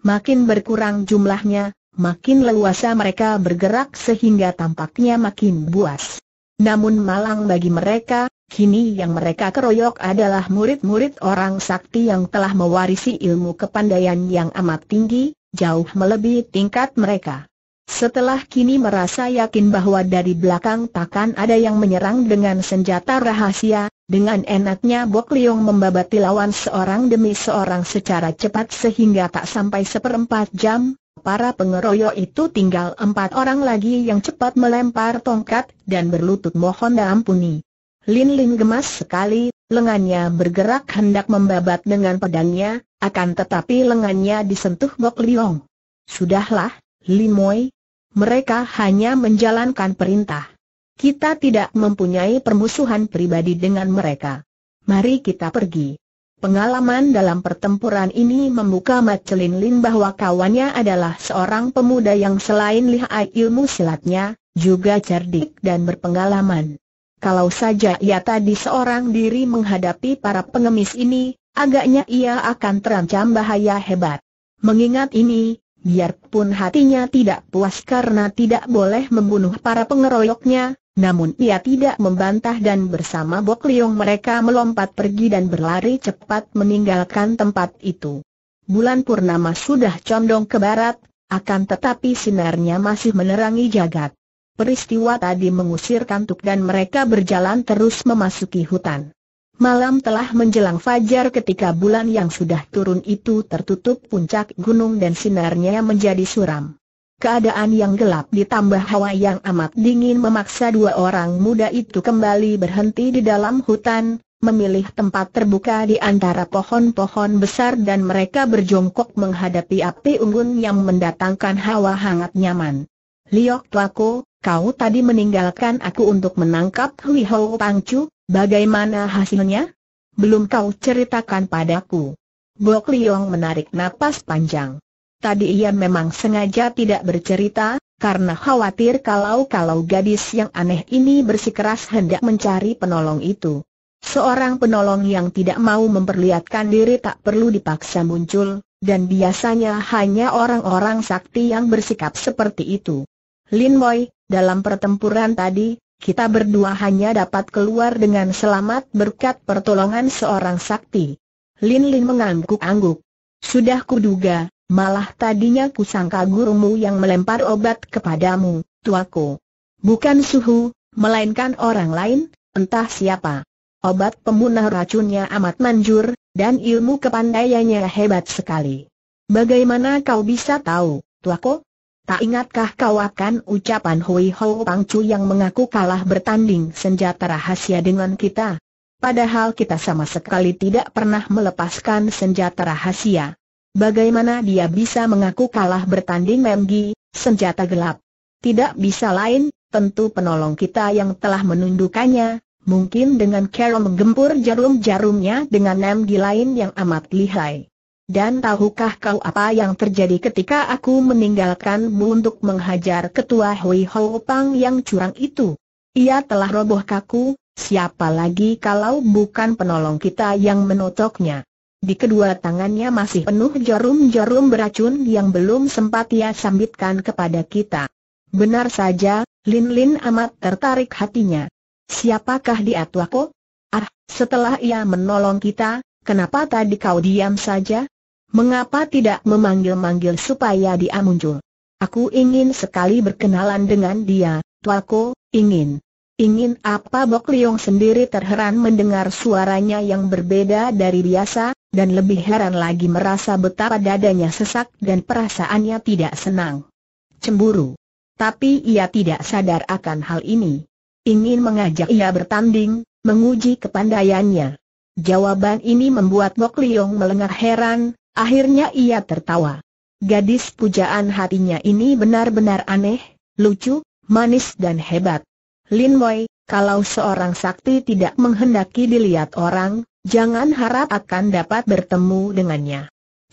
Makin berkurang jumlahnya, makin leluasa mereka bergerak sehingga tampaknya makin buas. Namun malang bagi mereka, kini yang mereka keroyok adalah murid-murid orang sakti yang telah mewarisi ilmu kepandaian yang amat tinggi, jauh melebihi tingkat mereka. Setelah kini merasa yakin bahwa dari belakang takkan ada yang menyerang dengan senjata rahasia, dengan enaknya Bok Liong membabati lawan seorang demi seorang secara cepat sehingga tak sampai seperempat jam, para pengeroyok itu tinggal empat orang lagi yang cepat melempar tongkat, dan berlutut mohon ampuni. Lin Lin gemas sekali, lengannya bergerak hendak membabat dengan pedangnya, akan tetapi lengannya disentuh Bok Liong. Sudahlah, Lin Moi, Mereka hanya menjalankan perintah. Kita tidak mempunyai permusuhan pribadi dengan mereka. Mari kita pergi. Pengalaman dalam pertempuran ini membuka mata Lin Lin bahwa kawannya adalah seorang pemuda yang selain lihai ilmu silatnya, juga cerdik dan berpengalaman. Kalau saja ia tadi seorang diri menghadapi para pengemis ini, agaknya ia akan terancam bahaya hebat. Mengingat ini, biarpun hatinya tidak puas karena tidak boleh membunuh para pengeroyoknya, namun ia tidak membantah dan bersama Bok Liong mereka melompat pergi dan berlari cepat meninggalkan tempat itu. Bulan purnama sudah condong ke barat, akan tetapi sinarnya masih menerangi jagat. Peristiwa tadi mengusir kantuk dan mereka berjalan terus memasuki hutan. Malam telah menjelang fajar ketika bulan yang sudah turun itu tertutup puncak gunung dan sinarnya menjadi suram. Keadaan yang gelap ditambah hawa yang amat dingin memaksa dua orang muda itu kembali berhenti di dalam hutan, memilih tempat terbuka di antara pohon-pohon besar dan mereka berjongkok menghadapi api unggun yang mendatangkan hawa hangat nyaman. Liok Tlako, kau tadi meninggalkan aku untuk menangkap Hui Ho Pangcu, bagaimana hasilnya? Belum kau ceritakan padaku. Bok Liong menarik napas panjang. Tadi ia memang sengaja tidak bercerita, karena khawatir kalau-kalau gadis yang aneh ini bersikeras hendak mencari penolong itu. Seorang penolong yang tidak mau memperlihatkan diri tak perlu dipaksa muncul, dan biasanya hanya orang-orang sakti yang bersikap seperti itu. Lin Moy, dalam pertempuran tadi, kita berdua hanya dapat keluar dengan selamat berkat pertolongan seorang sakti. Lin Lin mengangguk-angguk. Sudah kuduga, Malah tadinya kusangka gurumu yang melempar obat kepadamu, tuaku. Bukan suhu, melainkan orang lain, entah siapa. Obat pemunah racunnya amat manjur, dan ilmu kepandaiannya hebat sekali. Bagaimana kau bisa tahu, tuaku? Tak ingatkah kau akan ucapan Hui Ho Pangcu yang mengaku kalah bertanding senjata rahasia dengan kita? Padahal kita sama sekali tidak pernah melepaskan senjata rahasia. Bagaimana dia bisa mengaku kalah bertanding Memgi, senjata gelap? Tidak bisa lain, tentu penolong kita yang telah menundukkannya, mungkin dengan Carol menggempur jarum-jarumnya dengan Memgi lain yang amat lihai. Dan tahukah kau apa yang terjadi ketika aku meninggalkanmu untuk menghajar ketua Hui Ho Pang yang curang itu? Ia telah roboh kaku, siapa lagi kalau bukan penolong kita yang menotoknya? Di kedua tangannya masih penuh jarum-jarum beracun yang belum sempat ia sambitkan kepada kita. Benar saja, Lin Lin amat tertarik hatinya. Siapakah dia tuaku? Ah, setelah ia menolong kita, kenapa tadi kau diam saja? Mengapa tidak memanggil-manggil supaya dia muncul? Aku ingin sekali berkenalan dengan dia, tuaku, ingin. Ingin apa Bok Liong sendiri terheran mendengar suaranya yang berbeda dari biasa, dan lebih heran lagi merasa betapa dadanya sesak dan perasaannya tidak senang. Cemburu. Tapi ia tidak sadar akan hal ini. Ingin mengajak ia bertanding, menguji kepandaiannya. Jawaban ini membuat Bok Liong melengar heran, akhirnya ia tertawa. Gadis pujaan hatinya ini benar-benar aneh, lucu, manis dan hebat. Lin Wei, kalau seorang sakti tidak menghendaki dilihat orang, jangan harap akan dapat bertemu dengannya.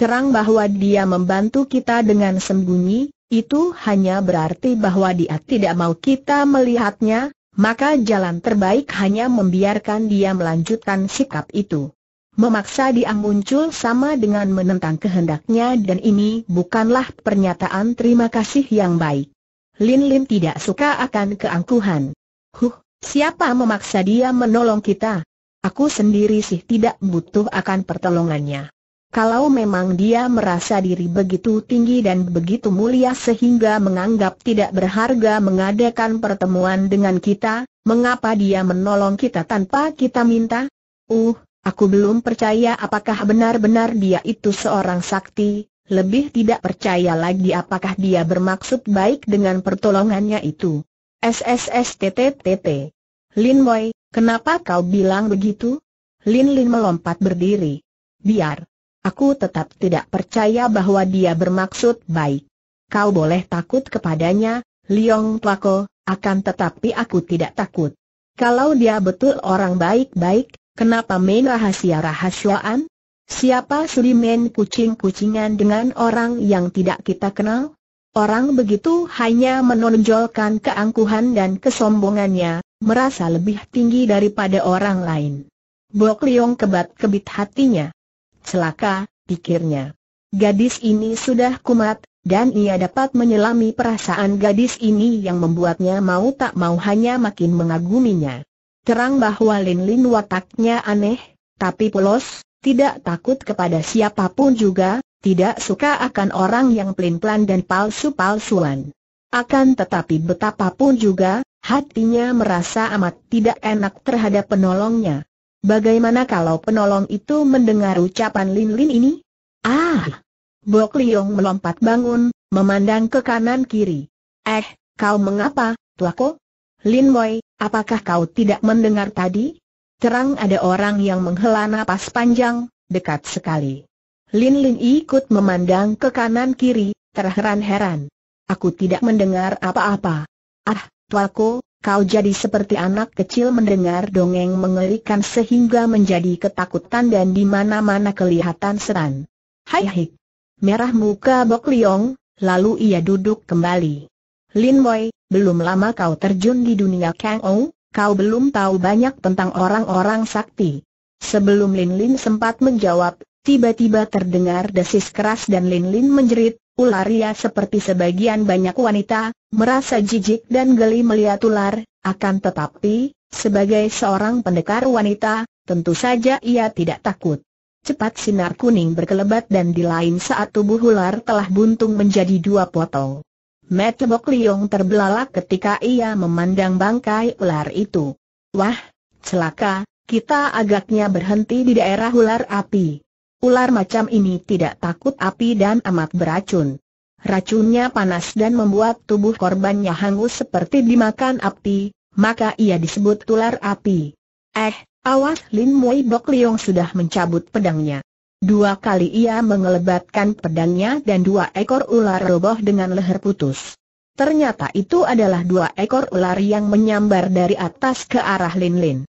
Terang bahwa dia membantu kita dengan sembunyi, itu hanya berarti bahwa dia tidak mau kita melihatnya, maka jalan terbaik hanya membiarkan dia melanjutkan sikap itu. Memaksa dia muncul sama dengan menentang kehendaknya dan ini bukanlah pernyataan terima kasih yang baik. Lin Lin tidak suka akan keangkuhan. Huh, siapa memaksa dia menolong kita? Aku sendiri sih tidak butuh akan pertolongannya. Kalau memang dia merasa diri begitu tinggi dan begitu mulia sehingga menganggap tidak berharga mengadakan pertemuan dengan kita, mengapa dia menolong kita tanpa kita minta? Uh, aku belum percaya apakah benar-benar dia itu seorang sakti, lebih tidak percaya lagi apakah dia bermaksud baik dengan pertolongannya itu. SSSTTTT. Lin Wei, kenapa kau bilang begitu? Lin Lin melompat berdiri. Biar. Aku tetap tidak percaya bahwa dia bermaksud baik. Kau boleh takut kepadanya, Liong Tuako, akan tetapi aku tidak takut. Kalau dia betul orang baik-baik, kenapa main rahasia-rahasiaan? Siapa suri main kucing-kucingan dengan orang yang tidak kita kenal? Orang begitu hanya menonjolkan keangkuhan dan kesombongannya, merasa lebih tinggi daripada orang lain. Bok Liong kebat-kebit hatinya. Celaka, pikirnya. Gadis ini sudah kumat, dan ia dapat menyelami perasaan gadis ini yang membuatnya mau tak mau hanya makin mengaguminya. Terang bahwa Lin Lin wataknya aneh, tapi polos, tidak takut kepada siapapun juga, tidak suka akan orang yang pelin-pelan dan palsu-palsuan. Akan tetapi betapapun juga, hatinya merasa amat tidak enak terhadap penolongnya. Bagaimana kalau penolong itu mendengar ucapan Lin Lin ini? Ah! Bok Liong melompat bangun, memandang ke kanan kiri. Eh, kau mengapa, tuaku? Lin Boy, apakah kau tidak mendengar tadi? Terang ada orang yang menghela napas panjang, dekat sekali. Lin Lin ikut memandang ke kanan kiri, terheran-heran. Aku tidak mendengar apa-apa. Ah, tuaku, kau jadi seperti anak kecil mendengar dongeng mengerikan sehingga menjadi ketakutan dan di mana-mana kelihatan seran. Hai hai. Merah muka Bok Liong, lalu ia duduk kembali. Lin Boy, belum lama kau terjun di dunia Kang Ou, kau belum tahu banyak tentang orang-orang sakti. Sebelum Lin Lin sempat menjawab, Tiba-tiba terdengar desis keras dan Lin Lin menjerit, Ularia seperti sebagian banyak wanita, merasa jijik dan geli melihat ular, akan tetapi, sebagai seorang pendekar wanita, tentu saja ia tidak takut. Cepat sinar kuning berkelebat dan di lain saat tubuh ular telah buntung menjadi dua potong. Metebok Liong terbelalak ketika ia memandang bangkai ular itu. Wah, celaka, kita agaknya berhenti di daerah ular api. Ular macam ini tidak takut api dan amat beracun. Racunnya panas dan membuat tubuh korbannya hangus seperti dimakan api, maka ia disebut ular api. Eh, awas Lin Mui Bok Liong sudah mencabut pedangnya. Dua kali ia mengelebatkan pedangnya dan dua ekor ular roboh dengan leher putus. Ternyata itu adalah dua ekor ular yang menyambar dari atas ke arah Lin Lin.